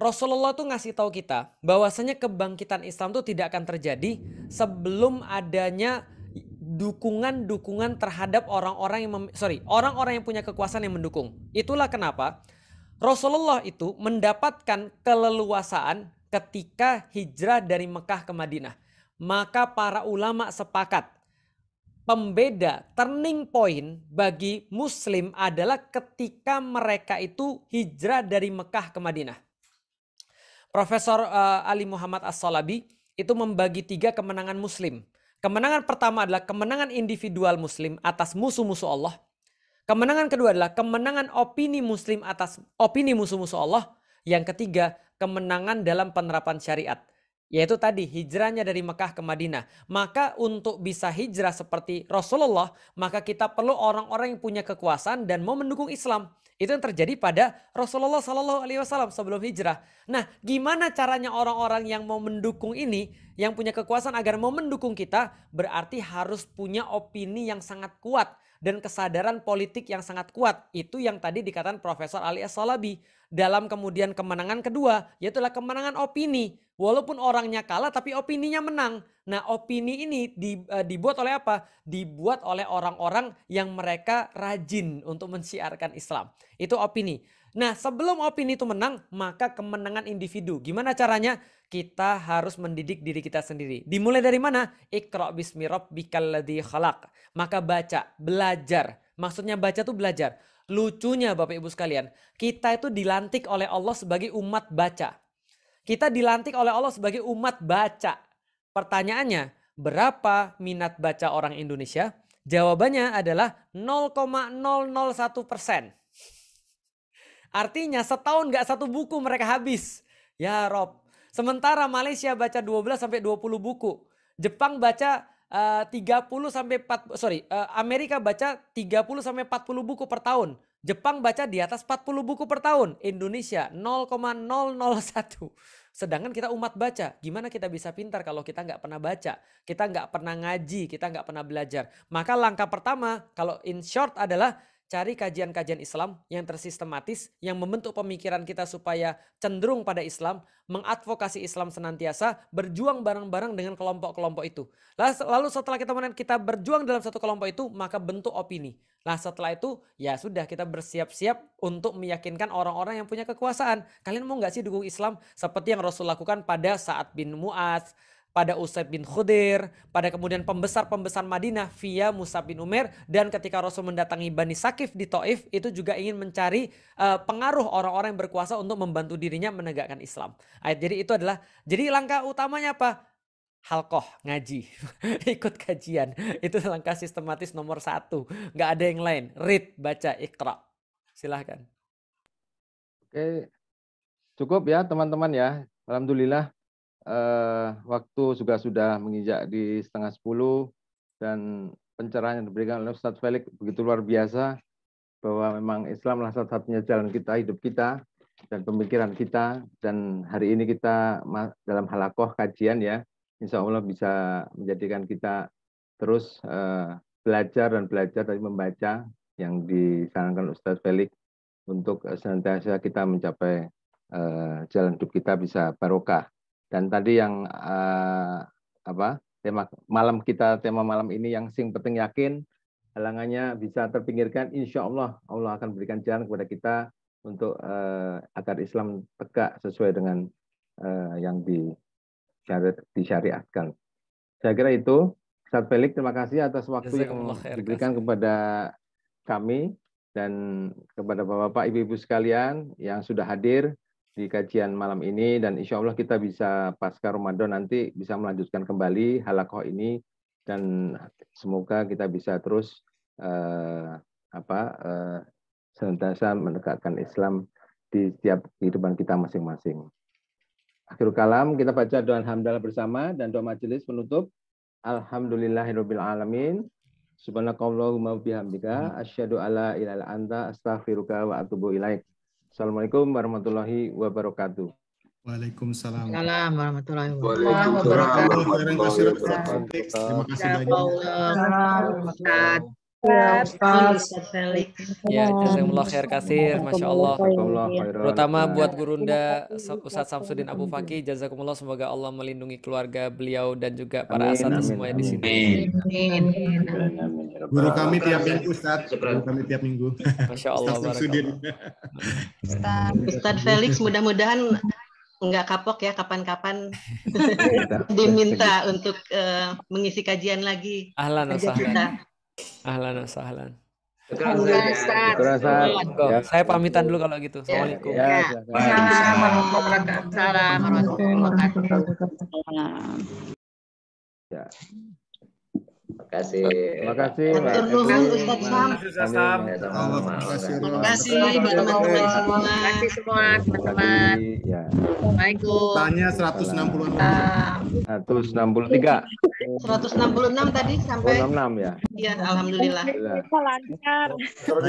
Rasulullah tuh ngasih tahu kita bahwasanya kebangkitan Islam itu tidak akan terjadi sebelum adanya dukungan-dukungan terhadap orang-orang yang sorry orang-orang yang punya kekuasaan yang mendukung. Itulah kenapa Rasulullah itu mendapatkan keleluasaan ketika hijrah dari Mekah ke Madinah. Maka para ulama sepakat pembeda turning point bagi muslim adalah ketika mereka itu hijrah dari Mekah ke Madinah. Profesor uh, Ali Muhammad As-Salabi itu membagi tiga kemenangan muslim. Kemenangan pertama adalah kemenangan individual muslim atas musuh-musuh Allah. Kemenangan kedua adalah kemenangan opini muslim atas opini musuh-musuh Allah. Yang ketiga, kemenangan dalam penerapan syariat yaitu tadi hijrahnya dari Mekah ke Madinah. Maka untuk bisa hijrah seperti Rasulullah, maka kita perlu orang-orang yang punya kekuasaan dan mau mendukung Islam. Itu yang terjadi pada Rasulullah Shallallahu Alaihi Wasallam sebelum hijrah. Nah, gimana caranya orang-orang yang mau mendukung ini, yang punya kekuasaan agar mau mendukung kita, berarti harus punya opini yang sangat kuat dan kesadaran politik yang sangat kuat. Itu yang tadi dikatakan Profesor Ali As-Salabi dalam kemudian kemenangan kedua, yaitu kemenangan opini. Walaupun orangnya kalah tapi opininya menang. Nah, opini ini e, dibuat oleh apa? Dibuat oleh orang-orang yang mereka rajin untuk mensiarkan Islam. Itu opini. Nah sebelum opini itu menang maka kemenangan individu. Gimana caranya? Kita harus mendidik diri kita sendiri. Dimulai dari mana? Iqra bismi rabbikal khalaq. Maka baca, belajar. Maksudnya baca tuh belajar. Lucunya Bapak Ibu sekalian, kita itu dilantik oleh Allah sebagai umat baca. Kita dilantik oleh Allah sebagai umat baca. Pertanyaannya, berapa minat baca orang Indonesia? Jawabannya adalah 0,001 persen. Artinya setahun gak satu buku mereka habis. Ya Rob. Sementara Malaysia baca 12 sampai 20 buku. Jepang baca eh, uh, 30 sampai 40, sorry, uh, Amerika baca 30 sampai 40 buku per tahun. Jepang baca di atas 40 buku per tahun. Indonesia 0,001. Sedangkan kita umat baca. Gimana kita bisa pintar kalau kita nggak pernah baca? Kita nggak pernah ngaji, kita nggak pernah belajar. Maka langkah pertama kalau in short adalah cari kajian-kajian Islam yang tersistematis, yang membentuk pemikiran kita supaya cenderung pada Islam, mengadvokasi Islam senantiasa, berjuang bareng-bareng dengan kelompok-kelompok itu. Lalu setelah kita kita berjuang dalam satu kelompok itu, maka bentuk opini. Nah setelah itu, ya sudah kita bersiap-siap untuk meyakinkan orang-orang yang punya kekuasaan. Kalian mau nggak sih dukung Islam? Seperti yang Rasul lakukan pada saat bin Mu'adz, pada Usaid bin Khudir, pada kemudian pembesar-pembesar Madinah via Musa bin Umar dan ketika Rasul mendatangi Bani Sakif di Taif itu juga ingin mencari uh, pengaruh orang-orang yang berkuasa untuk membantu dirinya menegakkan Islam. Ayat jadi itu adalah jadi langkah utamanya apa? halkoh ngaji ikut kajian itu langkah sistematis nomor satu nggak ada yang lain read baca ikra silahkan oke cukup ya teman-teman ya alhamdulillah uh, waktu juga sudah menginjak di setengah sepuluh dan pencerahan yang diberikan oleh Ustadz Felix begitu luar biasa bahwa memang Islamlah satu-satunya jalan kita, hidup kita, dan pemikiran kita. Dan hari ini kita dalam halakoh kajian ya, insya Allah bisa menjadikan kita terus eh, belajar dan belajar dari membaca yang disarankan Ustadz Felix untuk senantiasa kita mencapai eh, jalan hidup kita bisa barokah. Dan tadi yang uh, apa tema malam kita tema malam ini yang sing penting yakin halangannya bisa terpinggirkan, insya Allah Allah akan berikan jalan kepada kita untuk uh, agar Islam tegak sesuai dengan uh, yang di syariat, disyariatkan. Saya kira itu. Ustaz Felix, terima kasih atas waktu yang diberikan kepada kami dan kepada Bapak-Bapak, Ibu-Ibu sekalian yang sudah hadir di kajian malam ini dan insya Allah kita bisa pasca Ramadan nanti bisa melanjutkan kembali halakoh ini dan semoga kita bisa terus uh, apa uh, senantiasa menegakkan Islam di setiap kehidupan kita masing-masing. Akhir kalam kita baca doa hamdalah bersama dan doa majelis penutup. Alhamdulillahirabbil alamin. Subhanakallahumma bihamdika asyhadu alla ilaha illa anta astaghfiruka wa atubu ilaika. Assalamualaikum warahmatullahi wabarakatuh. Waalaikumsalam. Waalaikumsalam warahmatullahi wabarakatuh. Waalaikumsalam warahmatullahi wabarakatuh. Terima kasih banyak. Ya, Ya, jazakumullah khair kasir, Masya Allah. Terutama iya, buat Gurunda Ustadz Samsudin Abu Fakih, jazakumullah semoga Allah melindungi keluarga beliau dan juga para asat semua di sini. Guru kami tiap minggu, Ustadz. Guru kami tiap minggu. Masya Allah. Ustadz Felix, mudah-mudahan nggak kapok ya kapan-kapan iya, diminta untuk uh, mengisi kajian lagi. Ahlan, Ahlan. Ahlan sahlan. Ya. Saya pamitan dulu kalau gitu. Ya, Assalamualaikum. Ya, ya. warahmatullahi wabarakatuh. Ya kasih. Ya, Terima kasih. Terima kasih Terima kasih. Terima kasih. Terima kasih kasih. Terima kasih. Terima kasih kasih. Terima kasih. Terima kasih. Terima kasih. Terima kasih. tadi sampai Terima oh, ya. Iya, alhamdulillah. Lancar.